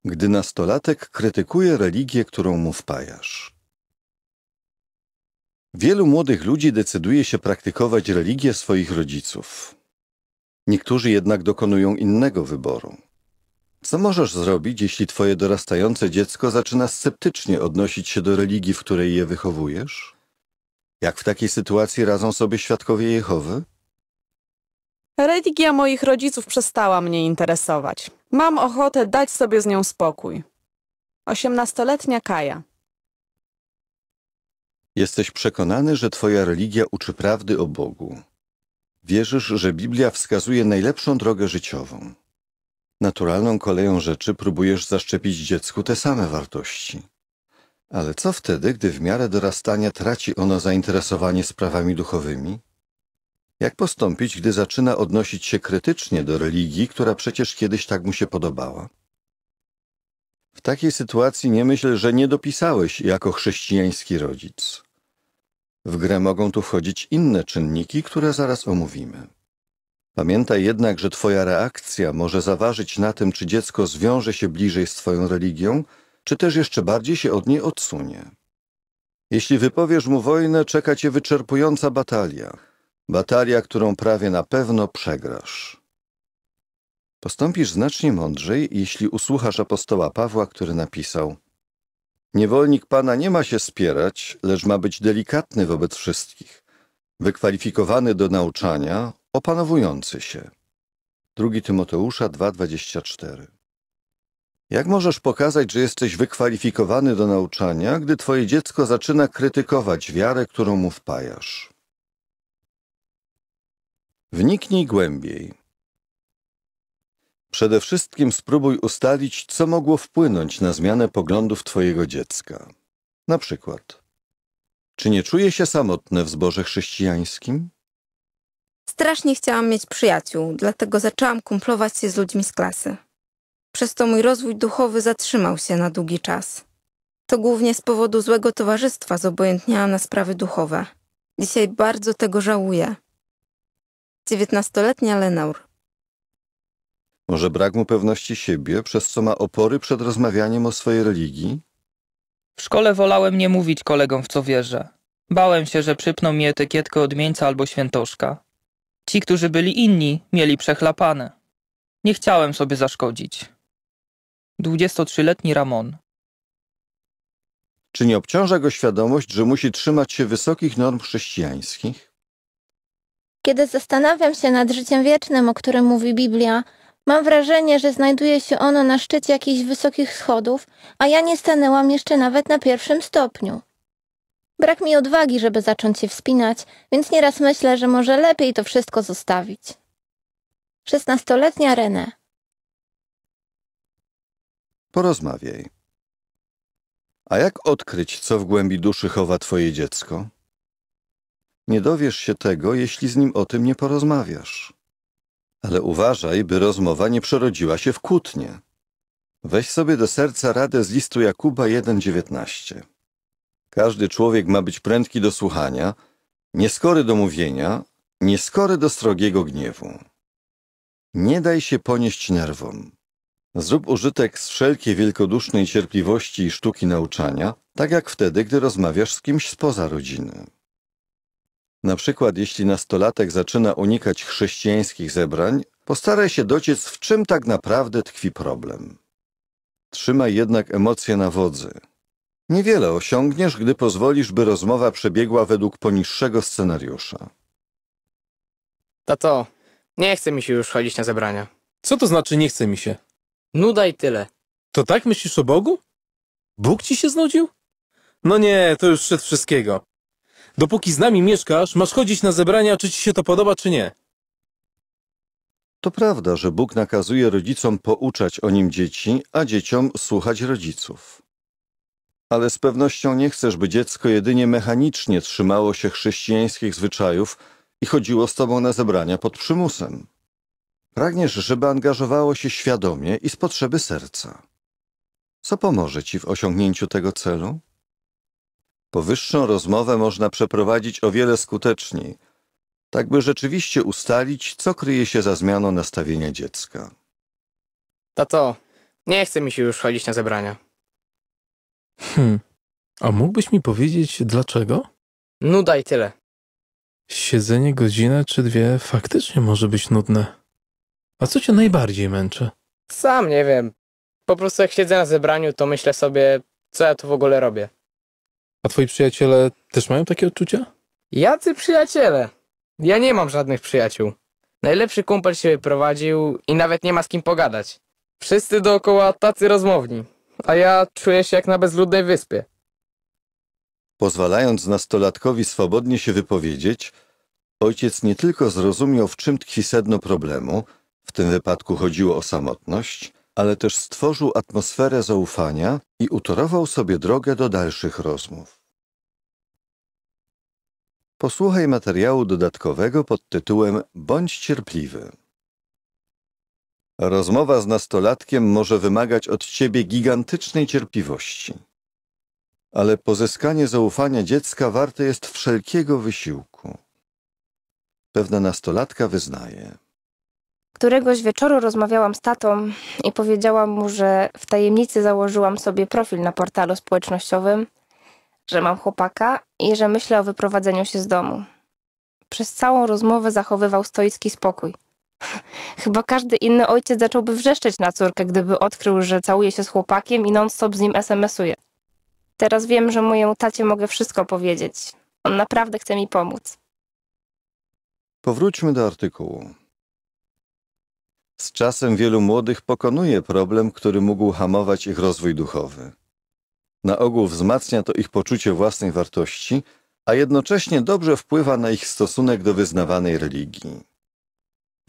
Gdy nastolatek krytykuje religię, którą mu wpajasz. Wielu młodych ludzi decyduje się praktykować religię swoich rodziców. Niektórzy jednak dokonują innego wyboru. Co możesz zrobić, jeśli twoje dorastające dziecko zaczyna sceptycznie odnosić się do religii, w której je wychowujesz? Jak w takiej sytuacji radzą sobie świadkowie Jehowy? Religia moich rodziców przestała mnie interesować. Mam ochotę dać sobie z nią spokój. Osiemnastoletnia Kaja. Jesteś przekonany, że twoja religia uczy prawdy o Bogu. Wierzysz, że Biblia wskazuje najlepszą drogę życiową. Naturalną koleją rzeczy próbujesz zaszczepić dziecku te same wartości. Ale co wtedy, gdy w miarę dorastania traci ono zainteresowanie sprawami duchowymi jak postąpić, gdy zaczyna odnosić się krytycznie do religii, która przecież kiedyś tak mu się podobała? W takiej sytuacji nie myśl, że nie dopisałeś jako chrześcijański rodzic. W grę mogą tu wchodzić inne czynniki, które zaraz omówimy. Pamiętaj jednak, że Twoja reakcja może zaważyć na tym, czy dziecko zwiąże się bliżej z Twoją religią, czy też jeszcze bardziej się od niej odsunie. Jeśli wypowiesz mu wojnę, czeka Cię wyczerpująca batalia. Batalia, którą prawie na pewno przegrasz. Postąpisz znacznie mądrzej, jeśli usłuchasz apostoła Pawła, który napisał Niewolnik Pana nie ma się spierać, lecz ma być delikatny wobec wszystkich, wykwalifikowany do nauczania, opanowujący się. 2 Tymoteusza 2,24 Jak możesz pokazać, że jesteś wykwalifikowany do nauczania, gdy twoje dziecko zaczyna krytykować wiarę, którą mu wpajasz? Wniknij głębiej. Przede wszystkim spróbuj ustalić, co mogło wpłynąć na zmianę poglądów Twojego dziecka. Na przykład, czy nie czuje się samotne w zborze chrześcijańskim? Strasznie chciałam mieć przyjaciół, dlatego zaczęłam kumplować się z ludźmi z klasy. Przez to mój rozwój duchowy zatrzymał się na długi czas. To głównie z powodu złego towarzystwa zobojętniałam na sprawy duchowe. Dzisiaj bardzo tego żałuję. 19-letnia Lenaur. Może brak mu pewności siebie, przez co ma opory przed rozmawianiem o swojej religii? W szkole wolałem nie mówić kolegom, w co wierzę. Bałem się, że przypną mi etykietkę odmieńca albo świętoszka. Ci, którzy byli inni, mieli przechlapane. Nie chciałem sobie zaszkodzić. 23-letni Ramon. Czy nie obciąża go świadomość, że musi trzymać się wysokich norm chrześcijańskich? Kiedy zastanawiam się nad życiem wiecznym, o którym mówi Biblia, mam wrażenie, że znajduje się ono na szczycie jakichś wysokich schodów, a ja nie stanęłam jeszcze nawet na pierwszym stopniu. Brak mi odwagi, żeby zacząć się wspinać, więc nieraz myślę, że może lepiej to wszystko zostawić. Szesnastoletnia René. Porozmawiaj. A jak odkryć, co w głębi duszy chowa twoje dziecko? Nie dowiesz się tego, jeśli z nim o tym nie porozmawiasz. Ale uważaj, by rozmowa nie przerodziła się w kłótnie. Weź sobie do serca radę z listu Jakuba 1,19. Każdy człowiek ma być prędki do słuchania, nieskory do mówienia, nieskory do srogiego gniewu. Nie daj się ponieść nerwom. Zrób użytek z wszelkiej wielkodusznej cierpliwości i sztuki nauczania, tak jak wtedy, gdy rozmawiasz z kimś spoza rodziny. Na przykład, jeśli nastolatek zaczyna unikać chrześcijańskich zebrań, postaraj się dociec, w czym tak naprawdę tkwi problem. Trzymaj jednak emocje na wodzy. Niewiele osiągniesz, gdy pozwolisz, by rozmowa przebiegła według poniższego scenariusza. Tato, nie chce mi się już chodzić na zebrania. Co to znaczy nie chce mi się? Nuda i tyle. To tak myślisz o Bogu? Bóg ci się znudził? No nie, to już szczyt wszystkiego. Dopóki z nami mieszkasz, masz chodzić na zebrania, czy ci się to podoba, czy nie. To prawda, że Bóg nakazuje rodzicom pouczać o nim dzieci, a dzieciom słuchać rodziców. Ale z pewnością nie chcesz, by dziecko jedynie mechanicznie trzymało się chrześcijańskich zwyczajów i chodziło z tobą na zebrania pod przymusem. Pragniesz, żeby angażowało się świadomie i z potrzeby serca. Co pomoże ci w osiągnięciu tego celu? Powyższą rozmowę można przeprowadzić o wiele skuteczniej, tak by rzeczywiście ustalić, co kryje się za zmianą nastawienia dziecka. Tato, nie chce mi się już chodzić na zebrania. Hmm, a mógłbyś mi powiedzieć dlaczego? Nuda no i tyle. Siedzenie godzinę czy dwie faktycznie może być nudne. A co cię najbardziej męczy? Sam nie wiem. Po prostu jak siedzę na zebraniu, to myślę sobie, co ja tu w ogóle robię. A twoi przyjaciele też mają takie odczucia? Jacy przyjaciele? Ja nie mam żadnych przyjaciół. Najlepszy kumpel się wyprowadził i nawet nie ma z kim pogadać. Wszyscy dookoła tacy rozmowni, a ja czuję się jak na bezludnej wyspie. Pozwalając nastolatkowi swobodnie się wypowiedzieć, ojciec nie tylko zrozumiał, w czym tkwi sedno problemu, w tym wypadku chodziło o samotność, ale też stworzył atmosferę zaufania i utorował sobie drogę do dalszych rozmów. Posłuchaj materiału dodatkowego pod tytułem Bądź cierpliwy. Rozmowa z nastolatkiem może wymagać od ciebie gigantycznej cierpliwości. Ale pozyskanie zaufania dziecka warte jest wszelkiego wysiłku. Pewna nastolatka wyznaje. Któregoś wieczoru rozmawiałam z tatą i powiedziałam mu, że w tajemnicy założyłam sobie profil na portalu społecznościowym że mam chłopaka i że myślę o wyprowadzeniu się z domu. Przez całą rozmowę zachowywał stoicki spokój. [laughs] Chyba każdy inny ojciec zacząłby wrzeszczeć na córkę, gdyby odkrył, że całuje się z chłopakiem i non-stop z nim SMS-uje. Teraz wiem, że mojemu tacie mogę wszystko powiedzieć. On naprawdę chce mi pomóc. Powróćmy do artykułu. Z czasem wielu młodych pokonuje problem, który mógł hamować ich rozwój duchowy. Na ogół wzmacnia to ich poczucie własnej wartości, a jednocześnie dobrze wpływa na ich stosunek do wyznawanej religii.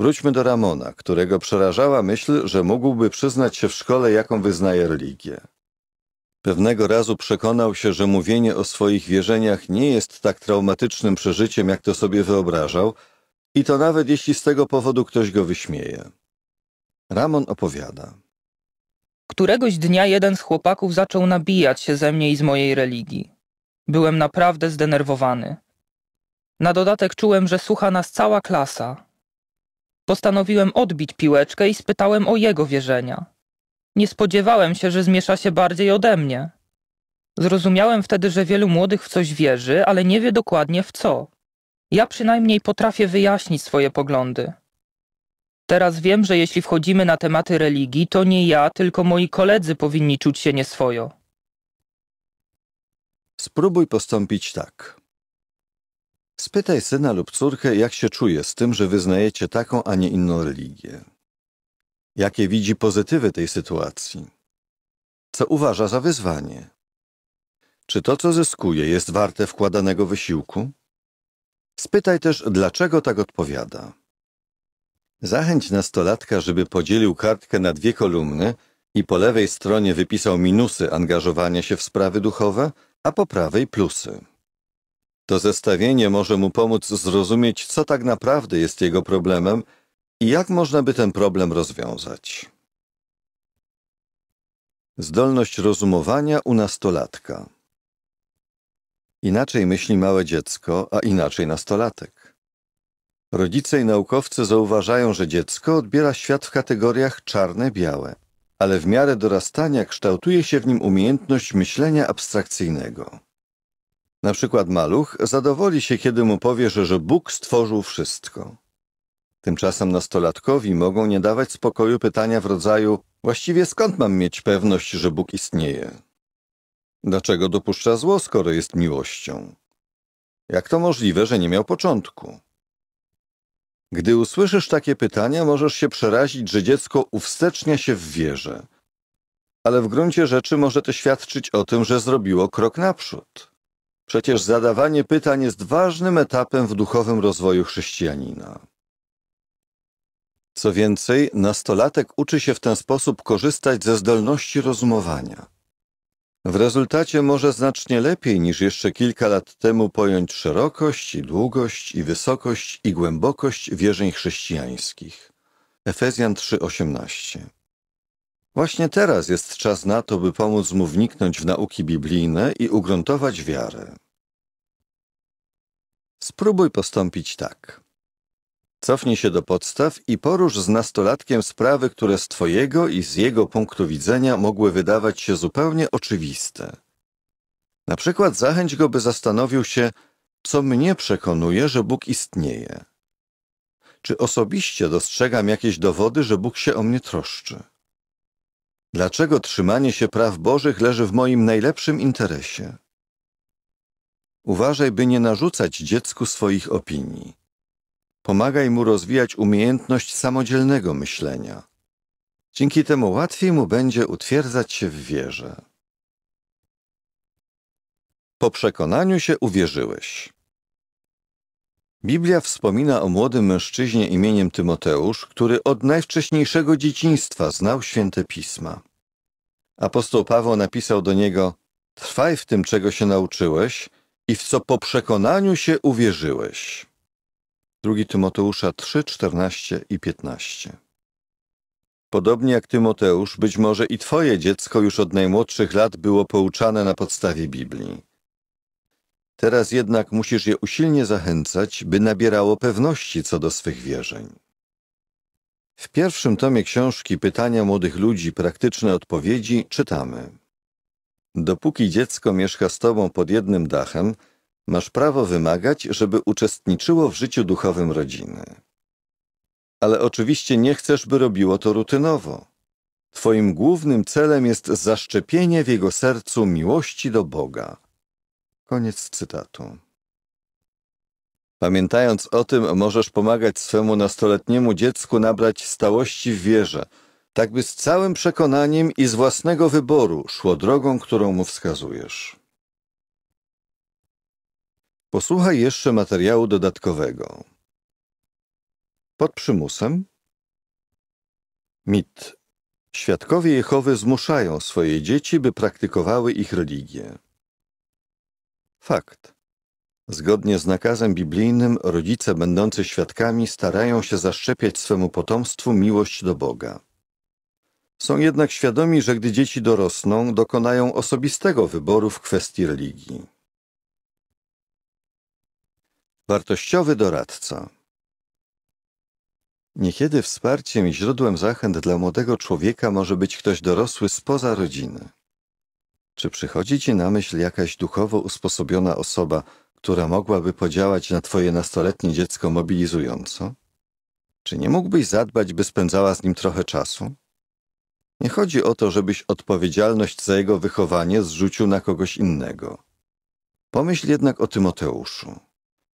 Wróćmy do Ramona, którego przerażała myśl, że mógłby przyznać się w szkole, jaką wyznaje religię. Pewnego razu przekonał się, że mówienie o swoich wierzeniach nie jest tak traumatycznym przeżyciem, jak to sobie wyobrażał, i to nawet jeśli z tego powodu ktoś go wyśmieje. Ramon opowiada. Któregoś dnia jeden z chłopaków zaczął nabijać się ze mnie i z mojej religii. Byłem naprawdę zdenerwowany. Na dodatek czułem, że słucha nas cała klasa. Postanowiłem odbić piłeczkę i spytałem o jego wierzenia. Nie spodziewałem się, że zmiesza się bardziej ode mnie. Zrozumiałem wtedy, że wielu młodych w coś wierzy, ale nie wie dokładnie w co. Ja przynajmniej potrafię wyjaśnić swoje poglądy. Teraz wiem, że jeśli wchodzimy na tematy religii, to nie ja, tylko moi koledzy powinni czuć się nieswojo. Spróbuj postąpić tak. Spytaj syna lub córkę, jak się czuje z tym, że wyznajecie taką, a nie inną religię. Jakie widzi pozytywy tej sytuacji? Co uważa za wyzwanie? Czy to, co zyskuje, jest warte wkładanego wysiłku? Spytaj też, dlaczego tak odpowiada. Zachęć nastolatka, żeby podzielił kartkę na dwie kolumny i po lewej stronie wypisał minusy angażowania się w sprawy duchowe, a po prawej plusy. To zestawienie może mu pomóc zrozumieć, co tak naprawdę jest jego problemem i jak można by ten problem rozwiązać. Zdolność rozumowania u nastolatka. Inaczej myśli małe dziecko, a inaczej nastolatek. Rodzice i naukowcy zauważają, że dziecko odbiera świat w kategoriach czarne-białe, ale w miarę dorastania kształtuje się w nim umiejętność myślenia abstrakcyjnego. Na przykład maluch zadowoli się, kiedy mu powiesz, że Bóg stworzył wszystko. Tymczasem nastolatkowi mogą nie dawać spokoju pytania w rodzaju właściwie skąd mam mieć pewność, że Bóg istnieje? Dlaczego dopuszcza zło, skoro jest miłością? Jak to możliwe, że nie miał początku? Gdy usłyszysz takie pytania, możesz się przerazić, że dziecko uwstecznia się w wierze. Ale w gruncie rzeczy może to świadczyć o tym, że zrobiło krok naprzód. Przecież zadawanie pytań jest ważnym etapem w duchowym rozwoju chrześcijanina. Co więcej, nastolatek uczy się w ten sposób korzystać ze zdolności rozumowania. W rezultacie może znacznie lepiej niż jeszcze kilka lat temu pojąć szerokość i długość i wysokość i głębokość wierzeń chrześcijańskich. Efezjan 3:18 Właśnie teraz jest czas na to, by pomóc mu wniknąć w nauki biblijne i ugruntować wiarę. Spróbuj postąpić tak. Cofnij się do podstaw i porusz z nastolatkiem sprawy, które z Twojego i z jego punktu widzenia mogły wydawać się zupełnie oczywiste. Na przykład zachęć go, by zastanowił się, co mnie przekonuje, że Bóg istnieje. Czy osobiście dostrzegam jakieś dowody, że Bóg się o mnie troszczy? Dlaczego trzymanie się praw Bożych leży w moim najlepszym interesie? Uważaj, by nie narzucać dziecku swoich opinii pomagaj mu rozwijać umiejętność samodzielnego myślenia. Dzięki temu łatwiej mu będzie utwierdzać się w wierze. Po przekonaniu się uwierzyłeś. Biblia wspomina o młodym mężczyźnie imieniem Tymoteusz, który od najwcześniejszego dzieciństwa znał święte pisma. Apostoł Paweł napisał do niego: Trwaj w tym, czego się nauczyłeś i w co po przekonaniu się uwierzyłeś. 2 Tymoteusza 3, 14 i 15. Podobnie jak Tymoteusz, być może i twoje dziecko już od najmłodszych lat było pouczane na podstawie Biblii. Teraz jednak musisz je usilnie zachęcać, by nabierało pewności co do swych wierzeń. W pierwszym tomie książki Pytania młodych ludzi, praktyczne odpowiedzi czytamy. Dopóki dziecko mieszka z tobą pod jednym dachem, Masz prawo wymagać, żeby uczestniczyło w życiu duchowym rodziny. Ale oczywiście nie chcesz, by robiło to rutynowo. Twoim głównym celem jest zaszczepienie w jego sercu miłości do Boga. Koniec cytatu. Pamiętając o tym, możesz pomagać swemu nastoletniemu dziecku nabrać stałości w wierze, tak by z całym przekonaniem i z własnego wyboru szło drogą, którą mu wskazujesz. Posłuchaj jeszcze materiału dodatkowego. Pod przymusem? Mit. Świadkowie Jehowy zmuszają swoje dzieci, by praktykowały ich religię. Fakt. Zgodnie z nakazem biblijnym, rodzice będący świadkami starają się zaszczepiać swemu potomstwu miłość do Boga. Są jednak świadomi, że gdy dzieci dorosną, dokonają osobistego wyboru w kwestii religii. Wartościowy doradca. Niekiedy wsparciem i źródłem zachęt dla młodego człowieka może być ktoś dorosły spoza rodziny. Czy przychodzi ci na myśl jakaś duchowo usposobiona osoba, która mogłaby podziałać na twoje nastoletnie dziecko mobilizująco? Czy nie mógłbyś zadbać, by spędzała z nim trochę czasu? Nie chodzi o to, żebyś odpowiedzialność za jego wychowanie zrzucił na kogoś innego. Pomyśl jednak o Tymoteuszu.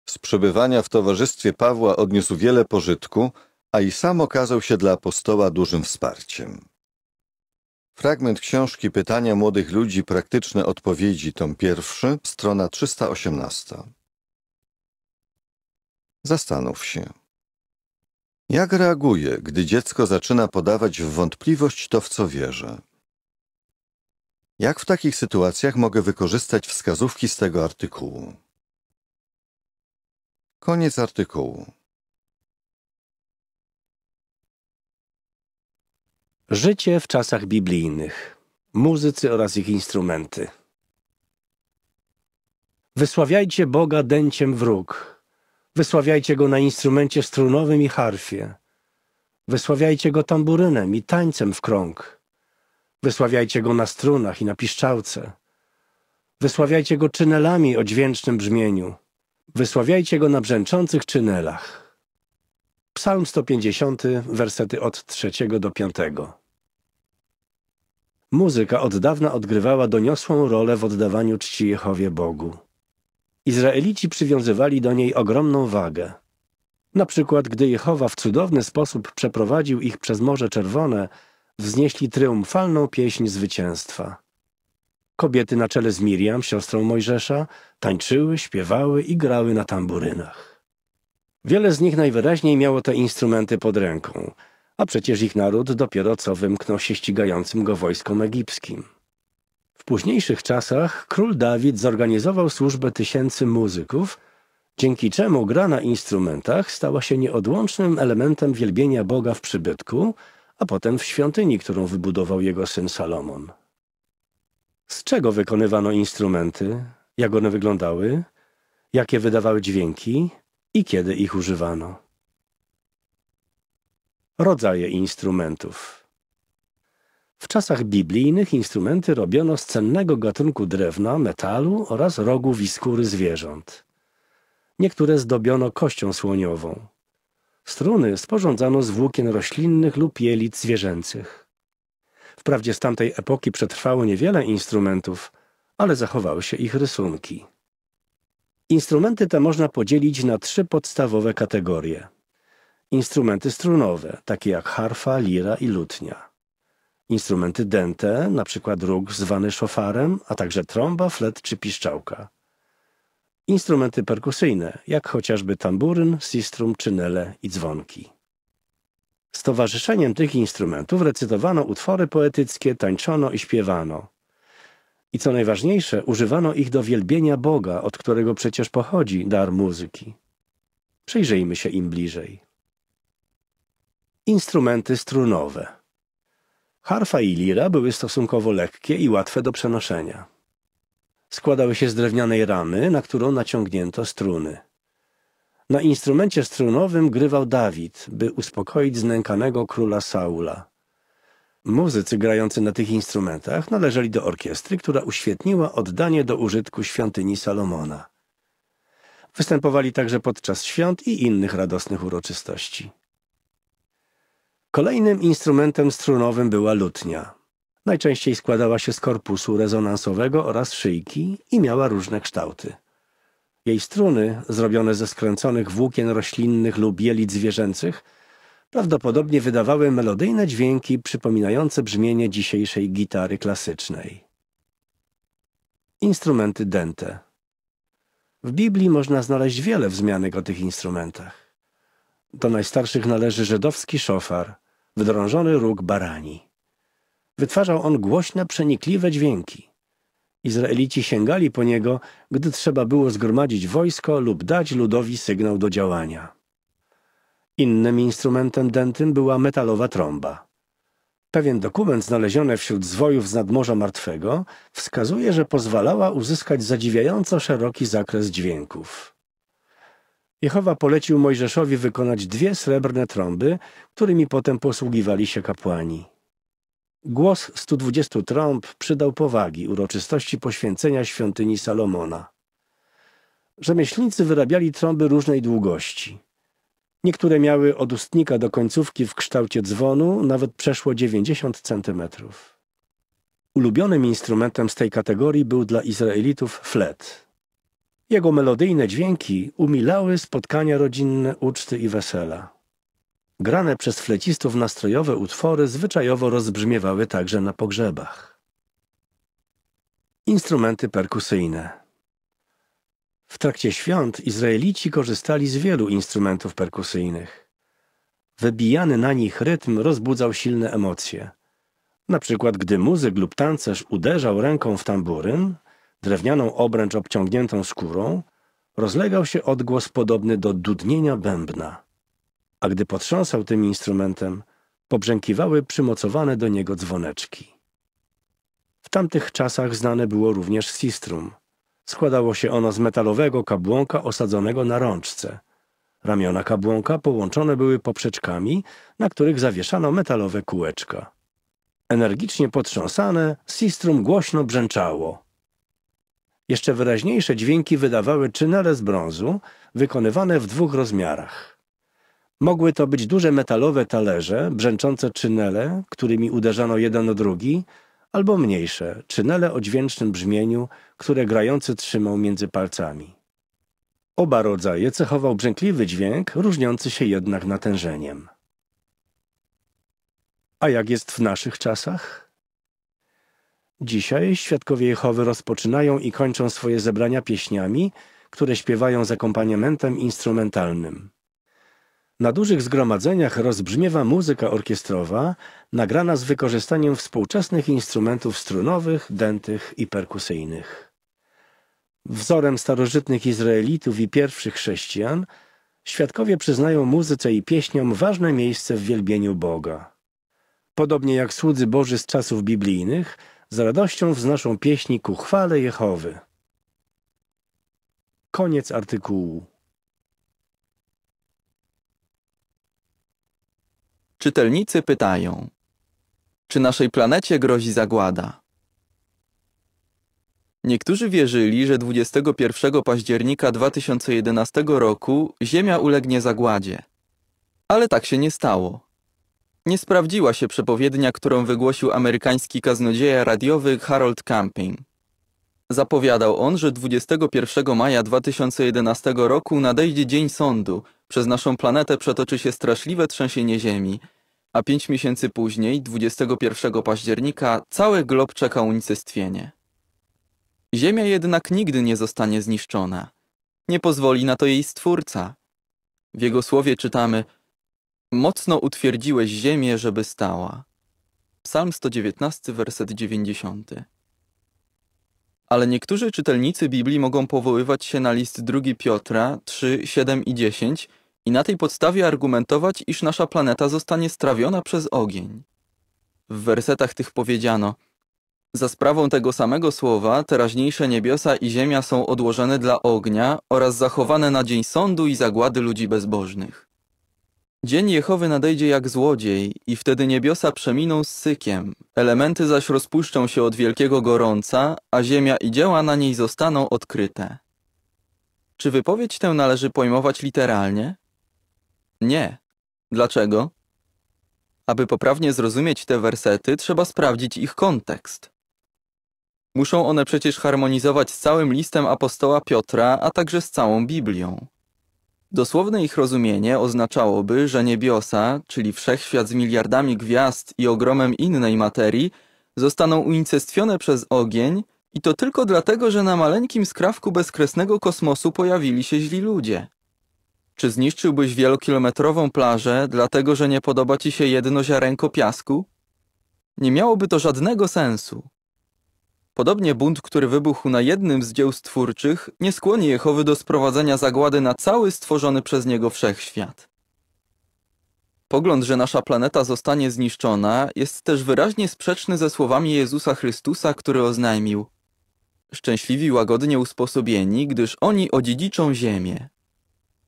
Z przebywania w towarzystwie Pawła odniósł wiele pożytku, a i sam okazał się dla apostoła dużym wsparciem. Fragment książki Pytania młodych ludzi, praktyczne odpowiedzi, tom pierwszy, strona 318. Zastanów się. Jak reaguje, gdy dziecko zaczyna podawać w wątpliwość to, w co wierzę? Jak w takich sytuacjach mogę wykorzystać wskazówki z tego artykułu? Koniec artykułu. Życie w czasach biblijnych. Muzycy oraz ich instrumenty. Wysławiajcie Boga dęciem wróg. Wysławiajcie Go na instrumencie strunowym i harfie. Wysławiajcie Go tamburynem i tańcem w krąg. Wysławiajcie Go na strunach i na piszczałce. Wysławiajcie Go czynelami o dźwięcznym brzmieniu. Wysławiajcie go na brzęczących czynelach. Psalm 150, wersety od 3 do 5. Muzyka od dawna odgrywała doniosłą rolę w oddawaniu czci Jehowie Bogu. Izraelici przywiązywali do niej ogromną wagę. Na przykład, gdy Jehowa w cudowny sposób przeprowadził ich przez Morze Czerwone, wznieśli triumfalną pieśń zwycięstwa. Kobiety na czele z Miriam, siostrą Mojżesza, tańczyły, śpiewały i grały na tamburynach. Wiele z nich najwyraźniej miało te instrumenty pod ręką, a przecież ich naród dopiero co wymknął się ścigającym go wojskom egipskim. W późniejszych czasach król Dawid zorganizował służbę tysięcy muzyków, dzięki czemu gra na instrumentach stała się nieodłącznym elementem wielbienia Boga w przybytku, a potem w świątyni, którą wybudował jego syn Salomon. Z czego wykonywano instrumenty, jak one wyglądały, jakie wydawały dźwięki i kiedy ich używano. Rodzaje instrumentów W czasach biblijnych instrumenty robiono z cennego gatunku drewna, metalu oraz rogów i skóry zwierząt. Niektóre zdobiono kością słoniową. Struny sporządzano z włókien roślinnych lub jelic zwierzęcych. Wprawdzie z tamtej epoki przetrwało niewiele instrumentów, ale zachowały się ich rysunki. Instrumenty te można podzielić na trzy podstawowe kategorie. Instrumenty strunowe, takie jak harfa, lira i lutnia. Instrumenty dęte, np. róg zwany szofarem, a także trąba, flet czy piszczałka. Instrumenty perkusyjne, jak chociażby tamburyn, sistrum, czynele i dzwonki. Z towarzyszeniem tych instrumentów recytowano utwory poetyckie, tańczono i śpiewano. I co najważniejsze, używano ich do wielbienia Boga, od którego przecież pochodzi dar muzyki. Przyjrzyjmy się im bliżej. Instrumenty strunowe. Harfa i lira były stosunkowo lekkie i łatwe do przenoszenia. Składały się z drewnianej ramy, na którą naciągnięto struny. Na instrumencie strunowym grywał Dawid, by uspokoić znękanego króla Saula. Muzycy grający na tych instrumentach należeli do orkiestry, która uświetniła oddanie do użytku świątyni Salomona. Występowali także podczas świąt i innych radosnych uroczystości. Kolejnym instrumentem strunowym była lutnia. Najczęściej składała się z korpusu rezonansowego oraz szyjki i miała różne kształty. Jej struny, zrobione ze skręconych włókien roślinnych lub jelit zwierzęcych, prawdopodobnie wydawały melodyjne dźwięki przypominające brzmienie dzisiejszej gitary klasycznej. Instrumenty dente W Biblii można znaleźć wiele wzmianek o tych instrumentach. Do najstarszych należy żydowski szofar, wydrążony róg barani. Wytwarzał on głośne, przenikliwe dźwięki. Izraelici sięgali po niego, gdy trzeba było zgromadzić wojsko lub dać ludowi sygnał do działania. Innym instrumentem dętym była metalowa trąba. Pewien dokument znaleziony wśród zwojów z Nadmorza Martwego wskazuje, że pozwalała uzyskać zadziwiająco szeroki zakres dźwięków. Jehowa polecił Mojżeszowi wykonać dwie srebrne trąby, którymi potem posługiwali się kapłani. Głos 120 trąb przydał powagi uroczystości poświęcenia świątyni Salomona. Rzemieślnicy wyrabiali trąby różnej długości. Niektóre miały od ustnika do końcówki w kształcie dzwonu nawet przeszło 90 centymetrów. Ulubionym instrumentem z tej kategorii był dla Izraelitów flet. Jego melodyjne dźwięki umilały spotkania rodzinne, uczty i wesela. Grane przez flecistów nastrojowe utwory zwyczajowo rozbrzmiewały także na pogrzebach. Instrumenty perkusyjne W trakcie świąt Izraelici korzystali z wielu instrumentów perkusyjnych. Wybijany na nich rytm rozbudzał silne emocje. Na przykład gdy muzyk lub tancerz uderzał ręką w tamburyn, drewnianą obręcz obciągniętą skórą, rozlegał się odgłos podobny do dudnienia bębna a gdy potrząsał tym instrumentem, pobrzękiwały przymocowane do niego dzwoneczki. W tamtych czasach znane było również sistrum. Składało się ono z metalowego kabłonka osadzonego na rączce. Ramiona kabłonka połączone były poprzeczkami, na których zawieszano metalowe kółeczka. Energicznie potrząsane, sistrum głośno brzęczało. Jeszcze wyraźniejsze dźwięki wydawały czynele z brązu, wykonywane w dwóch rozmiarach – Mogły to być duże metalowe talerze, brzęczące czynele, którymi uderzano jeden o drugi, albo mniejsze, czynele o dźwięcznym brzmieniu, które grający trzymał między palcami. Oba rodzaje cechował brzękliwy dźwięk, różniący się jednak natężeniem. A jak jest w naszych czasach? Dzisiaj świadkowie Jehowy rozpoczynają i kończą swoje zebrania pieśniami, które śpiewają z akompaniamentem instrumentalnym. Na dużych zgromadzeniach rozbrzmiewa muzyka orkiestrowa nagrana z wykorzystaniem współczesnych instrumentów strunowych, dętych i perkusyjnych. Wzorem starożytnych Izraelitów i pierwszych chrześcijan świadkowie przyznają muzyce i pieśniom ważne miejsce w wielbieniu Boga. Podobnie jak słudzy Boży z czasów biblijnych, z radością wznoszą pieśni ku chwale Jehowy. Koniec artykułu. Czytelnicy pytają, czy naszej planecie grozi zagłada? Niektórzy wierzyli, że 21 października 2011 roku Ziemia ulegnie zagładzie. Ale tak się nie stało. Nie sprawdziła się przepowiednia, którą wygłosił amerykański kaznodzieja radiowy Harold Camping. Zapowiadał on, że 21 maja 2011 roku nadejdzie Dzień Sądu, przez naszą planetę przetoczy się straszliwe trzęsienie ziemi – a pięć miesięcy później, 21 października, cały glob czeka unicestwienie. Ziemia jednak nigdy nie zostanie zniszczona. Nie pozwoli na to jej Stwórca. W jego słowie czytamy Mocno utwierdziłeś ziemię, żeby stała. Psalm 119, werset 90. Ale niektórzy czytelnicy Biblii mogą powoływać się na list 2 Piotra 3, 7 i 10, i na tej podstawie argumentować, iż nasza planeta zostanie strawiona przez ogień. W wersetach tych powiedziano Za sprawą tego samego słowa teraźniejsze niebiosa i ziemia są odłożone dla ognia oraz zachowane na dzień sądu i zagłady ludzi bezbożnych. Dzień Jehowy nadejdzie jak złodziej i wtedy niebiosa przeminą z sykiem, elementy zaś rozpuszczą się od wielkiego gorąca, a ziemia i dzieła na niej zostaną odkryte. Czy wypowiedź tę należy pojmować literalnie? Nie. Dlaczego? Aby poprawnie zrozumieć te wersety, trzeba sprawdzić ich kontekst. Muszą one przecież harmonizować z całym listem apostoła Piotra, a także z całą Biblią. Dosłowne ich rozumienie oznaczałoby, że niebiosa, czyli wszechświat z miliardami gwiazd i ogromem innej materii, zostaną unicestwione przez ogień i to tylko dlatego, że na maleńkim skrawku bezkresnego kosmosu pojawili się źli ludzie. Czy zniszczyłbyś wielokilometrową plażę, dlatego że nie podoba ci się jedno ziarenko piasku? Nie miałoby to żadnego sensu. Podobnie bunt, który wybuchł na jednym z dzieł stwórczych, nie skłoni Jehowy do sprowadzenia zagłady na cały stworzony przez niego wszechświat. Pogląd, że nasza planeta zostanie zniszczona, jest też wyraźnie sprzeczny ze słowami Jezusa Chrystusa, który oznajmił: Szczęśliwi łagodnie usposobieni, gdyż oni odziedziczą ziemię.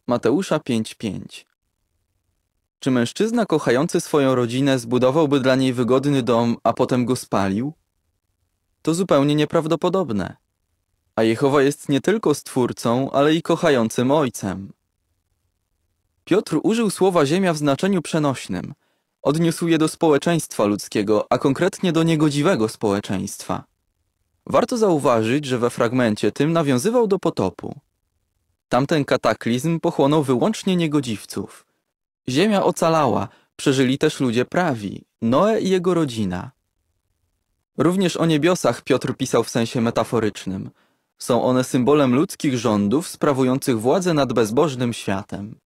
Mateusza 5:5. Czy mężczyzna kochający swoją rodzinę zbudowałby dla niej wygodny dom, a potem go spalił? To zupełnie nieprawdopodobne. A Jehowa jest nie tylko stwórcą, ale i kochającym ojcem. Piotr użył słowa ziemia w znaczeniu przenośnym. Odniósł je do społeczeństwa ludzkiego, a konkretnie do niegodziwego społeczeństwa. Warto zauważyć, że we fragmencie tym nawiązywał do potopu. Tamten kataklizm pochłonął wyłącznie niegodziwców. Ziemia ocalała, przeżyli też ludzie prawi, Noe i jego rodzina. Również o niebiosach Piotr pisał w sensie metaforycznym. Są one symbolem ludzkich rządów sprawujących władzę nad bezbożnym światem.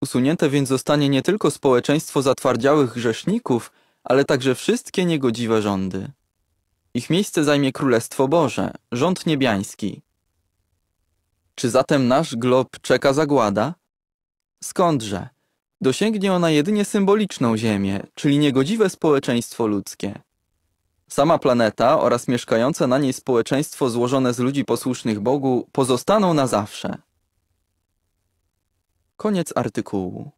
Usunięte więc zostanie nie tylko społeczeństwo zatwardziałych grzeszników, ale także wszystkie niegodziwe rządy. Ich miejsce zajmie Królestwo Boże, rząd niebiański, czy zatem nasz glob czeka zagłada? Skądże? Dosięgnie ona jedynie symboliczną Ziemię, czyli niegodziwe społeczeństwo ludzkie. Sama planeta oraz mieszkające na niej społeczeństwo złożone z ludzi posłusznych Bogu pozostaną na zawsze. Koniec artykułu.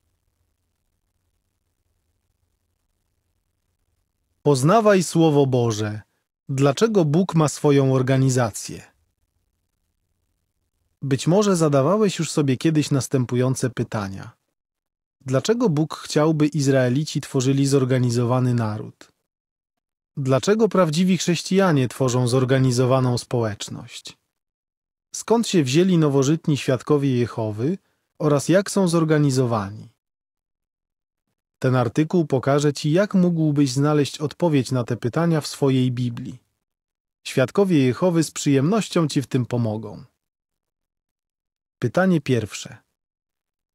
Poznawaj Słowo Boże. Dlaczego Bóg ma swoją organizację? Być może zadawałeś już sobie kiedyś następujące pytania. Dlaczego Bóg chciałby Izraelici tworzyli zorganizowany naród? Dlaczego prawdziwi chrześcijanie tworzą zorganizowaną społeczność? Skąd się wzięli nowożytni świadkowie Jehowy oraz jak są zorganizowani? Ten artykuł pokaże Ci, jak mógłbyś znaleźć odpowiedź na te pytania w swojej Biblii. Świadkowie Jehowy z przyjemnością Ci w tym pomogą. Pytanie pierwsze.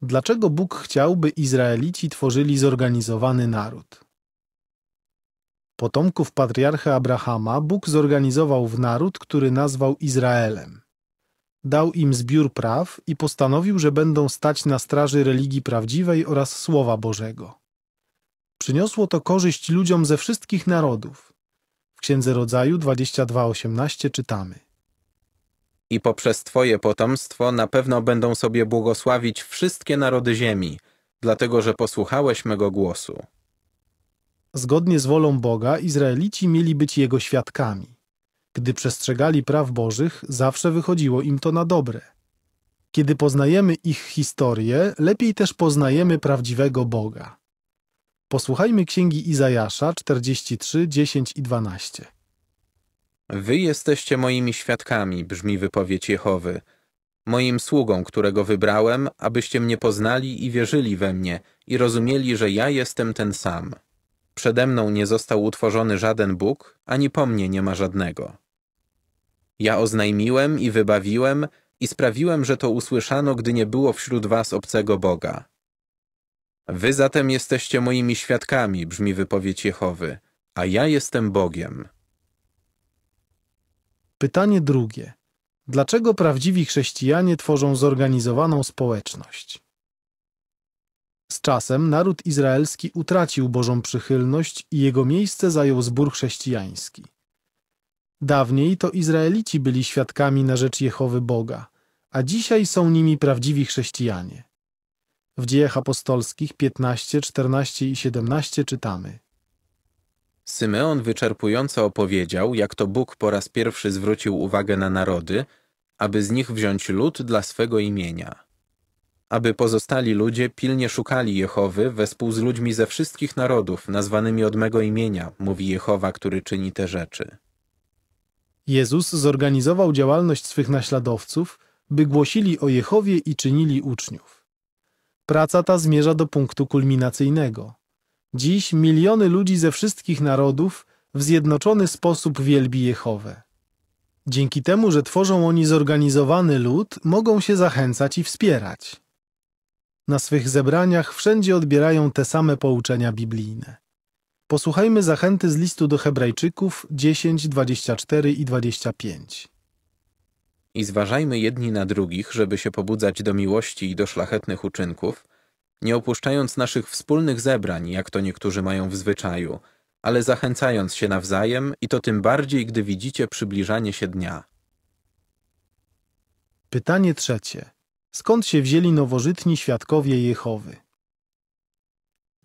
Dlaczego Bóg chciał, by Izraelici tworzyli zorganizowany naród? Potomków patriarcha Abrahama Bóg zorganizował w naród, który nazwał Izraelem. Dał im zbiór praw i postanowił, że będą stać na straży religii prawdziwej oraz Słowa Bożego. Przyniosło to korzyść ludziom ze wszystkich narodów. W Księdze Rodzaju 22:18 czytamy i poprzez Twoje potomstwo na pewno będą sobie błogosławić wszystkie narody ziemi, dlatego że posłuchałeś mego głosu. Zgodnie z wolą Boga, Izraelici mieli być Jego świadkami. Gdy przestrzegali praw Bożych, zawsze wychodziło im to na dobre. Kiedy poznajemy ich historię, lepiej też poznajemy prawdziwego Boga. Posłuchajmy Księgi Izajasza 43, 10 i 12. Wy jesteście moimi świadkami, brzmi wypowiedź Jehowy, moim sługą, którego wybrałem, abyście mnie poznali i wierzyli we mnie i rozumieli, że ja jestem ten sam. Przede mną nie został utworzony żaden Bóg, ani po mnie nie ma żadnego. Ja oznajmiłem i wybawiłem i sprawiłem, że to usłyszano, gdy nie było wśród was obcego Boga. Wy zatem jesteście moimi świadkami, brzmi wypowiedź Jehowy, a ja jestem Bogiem. Pytanie drugie. Dlaczego prawdziwi chrześcijanie tworzą zorganizowaną społeczność? Z czasem naród izraelski utracił Bożą przychylność i jego miejsce zajął zbór chrześcijański. Dawniej to Izraelici byli świadkami na rzecz Jehowy Boga, a dzisiaj są nimi prawdziwi chrześcijanie. W dziejach apostolskich 15, 14 i 17 czytamy – Symeon wyczerpująco opowiedział, jak to Bóg po raz pierwszy zwrócił uwagę na narody, aby z nich wziąć lud dla swego imienia. Aby pozostali ludzie pilnie szukali Jehowy wespół z ludźmi ze wszystkich narodów, nazwanymi od mego imienia, mówi Jehowa, który czyni te rzeczy. Jezus zorganizował działalność swych naśladowców, by głosili o Jehowie i czynili uczniów. Praca ta zmierza do punktu kulminacyjnego – Dziś miliony ludzi ze wszystkich narodów w zjednoczony sposób wielbi Jehowę. Dzięki temu, że tworzą oni zorganizowany lud, mogą się zachęcać i wspierać. Na swych zebraniach wszędzie odbierają te same pouczenia biblijne. Posłuchajmy zachęty z listu do Hebrajczyków 10, 24 i 25. I zważajmy jedni na drugich, żeby się pobudzać do miłości i do szlachetnych uczynków, nie opuszczając naszych wspólnych zebrań, jak to niektórzy mają w zwyczaju, ale zachęcając się nawzajem i to tym bardziej, gdy widzicie przybliżanie się dnia. Pytanie trzecie. Skąd się wzięli nowożytni świadkowie Jehowy?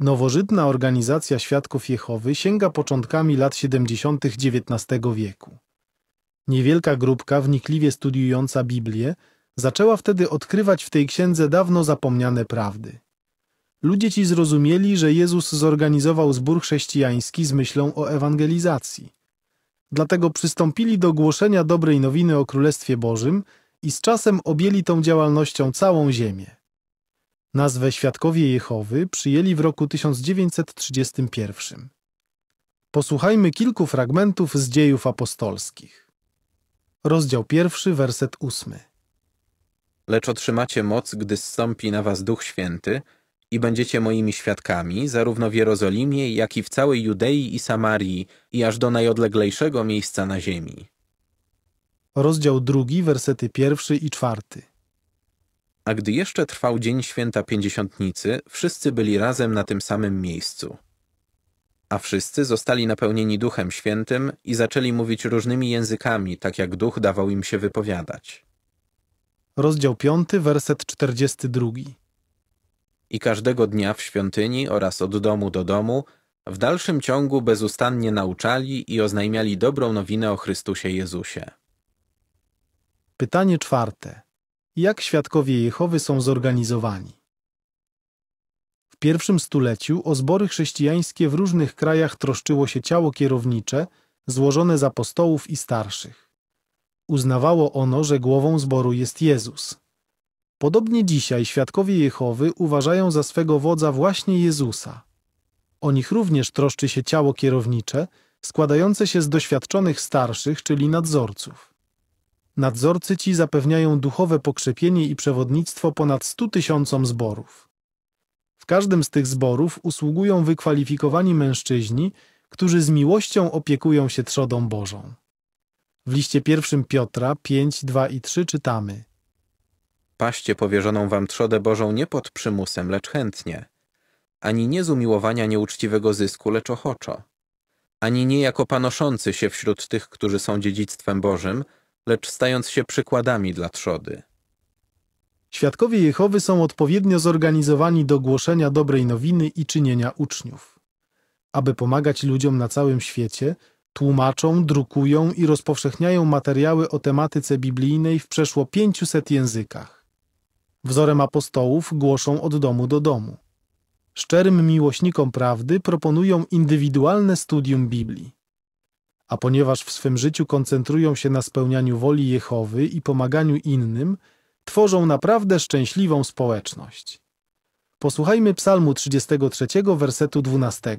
Nowożytna organizacja świadków Jehowy sięga początkami lat 70. XIX wieku. Niewielka grupka wnikliwie studiująca Biblię zaczęła wtedy odkrywać w tej księdze dawno zapomniane prawdy. Ludzie ci zrozumieli, że Jezus zorganizował zbór chrześcijański z myślą o ewangelizacji. Dlatego przystąpili do głoszenia dobrej nowiny o Królestwie Bożym i z czasem objęli tą działalnością całą ziemię. Nazwę Świadkowie Jehowy przyjęli w roku 1931. Posłuchajmy kilku fragmentów z dziejów apostolskich. Rozdział pierwszy, werset ósmy. Lecz otrzymacie moc, gdy zstąpi na was Duch Święty – i będziecie moimi świadkami, zarówno w Jerozolimie, jak i w całej Judei i Samarii, i aż do najodleglejszego miejsca na ziemi. Rozdział drugi, wersety pierwszy i czwarty. A gdy jeszcze trwał dzień święta pięćdziesiątnicy, wszyscy byli razem na tym samym miejscu. A wszyscy zostali napełnieni Duchem Świętym i zaczęli mówić różnymi językami, tak jak Duch dawał im się wypowiadać. Rozdział 5, werset 42 i każdego dnia w świątyni oraz od domu do domu, w dalszym ciągu bezustannie nauczali i oznajmiali dobrą nowinę o Chrystusie Jezusie. Pytanie czwarte. Jak świadkowie Jehowy są zorganizowani? W pierwszym stuleciu o zbory chrześcijańskie w różnych krajach troszczyło się ciało kierownicze, złożone z apostołów i starszych. Uznawało ono, że głową zboru jest Jezus. Podobnie dzisiaj świadkowie Jehowy uważają za swego wodza właśnie Jezusa. O nich również troszczy się ciało kierownicze, składające się z doświadczonych starszych, czyli nadzorców. Nadzorcy ci zapewniają duchowe pokrzepienie i przewodnictwo ponad 100 tysiącom zborów. W każdym z tych zborów usługują wykwalifikowani mężczyźni, którzy z miłością opiekują się trzodą Bożą. W liście pierwszym Piotra 5, 2 i 3 czytamy – Paście powierzoną wam trzodę Bożą nie pod przymusem, lecz chętnie, ani nie z umiłowania nieuczciwego zysku, lecz ochoczo, ani nie jako panoszący się wśród tych, którzy są dziedzictwem Bożym, lecz stając się przykładami dla trzody. Świadkowie Jehowy są odpowiednio zorganizowani do głoszenia dobrej nowiny i czynienia uczniów. Aby pomagać ludziom na całym świecie, tłumaczą, drukują i rozpowszechniają materiały o tematyce biblijnej w przeszło 500 językach wzorem apostołów głoszą od domu do domu. Szczerym miłośnikom prawdy proponują indywidualne studium Biblii. A ponieważ w swym życiu koncentrują się na spełnianiu woli Jehowy i pomaganiu innym, tworzą naprawdę szczęśliwą społeczność. Posłuchajmy Psalmu 33, wersetu 12.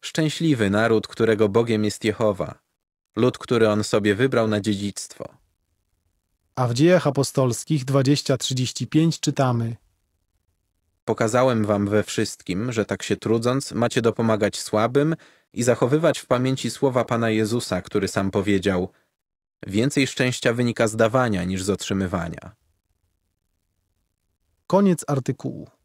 Szczęśliwy naród, którego Bogiem jest Jehowa, lud, który on sobie wybrał na dziedzictwo a w dziejach apostolskich 20-35 czytamy Pokazałem wam we wszystkim, że tak się trudząc, macie dopomagać słabym i zachowywać w pamięci słowa Pana Jezusa, który sam powiedział Więcej szczęścia wynika z dawania niż z otrzymywania. Koniec artykułu.